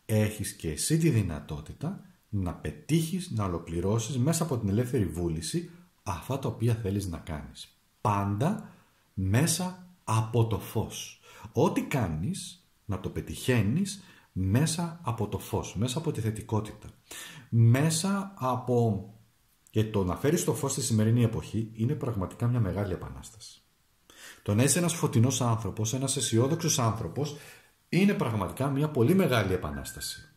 έχεις και εσύ τη δυνατότητα να πετύχεις, να ολοκληρώσεις μέσα από την ελεύθερη βούληση αυτά τα οποία θέλεις να κάνεις. Πάντα μέσα από το φως. Ό,τι κάνεις, να το πετυχαίνεις μέσα από το φως, μέσα από τη θετικότητα. Μέσα από... Και το να φέρεις το φως στη σημερινή εποχή είναι πραγματικά μια μεγάλη επανάσταση. Το να είσαι ένας φωτεινός άνθρωπος, ένας αισιόδοξος άνθρωπος, είναι πραγματικά μια πολύ μεγάλη επανάσταση.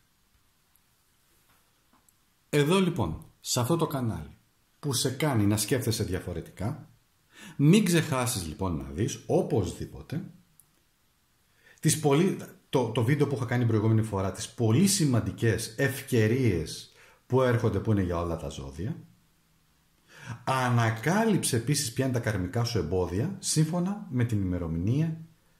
Εδώ λοιπόν, σε αυτό το κανάλι που σε κάνει να σκέφτεσαι διαφορετικά, μην ξεχάσεις λοιπόν να δεις οπωσδήποτε τις πολύ, το, το βίντεο που είχα κάνει προηγούμενη φορά, τις πολύ σημαντικές ευκαιρίες που έρχονται που είναι για όλα τα ζώδια. Ανακάλυψε επίσης ποια είναι τα καρμικά σου εμπόδια σύμφωνα με την ημερομηνία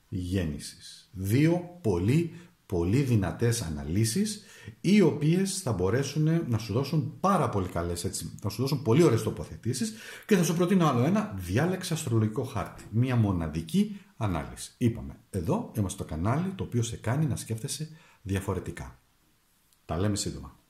γέννησης. Δύο πολύ πολύ δυνατές αναλύσεις οι οποίες θα μπορέσουν να σου δώσουν πάρα πολύ καλές, έτσι, θα σου δώσουν πολύ ωραίες τοποθετήσεις και θα σου προτείνω άλλο ένα, διάλεξε αστρολογικό χάρτη, μία μοναδική ανάλυση. Είπαμε, εδώ είμαστε το κανάλι το οποίο σε κάνει να σκέφτεσαι διαφορετικά. Τα λέμε σύντομα.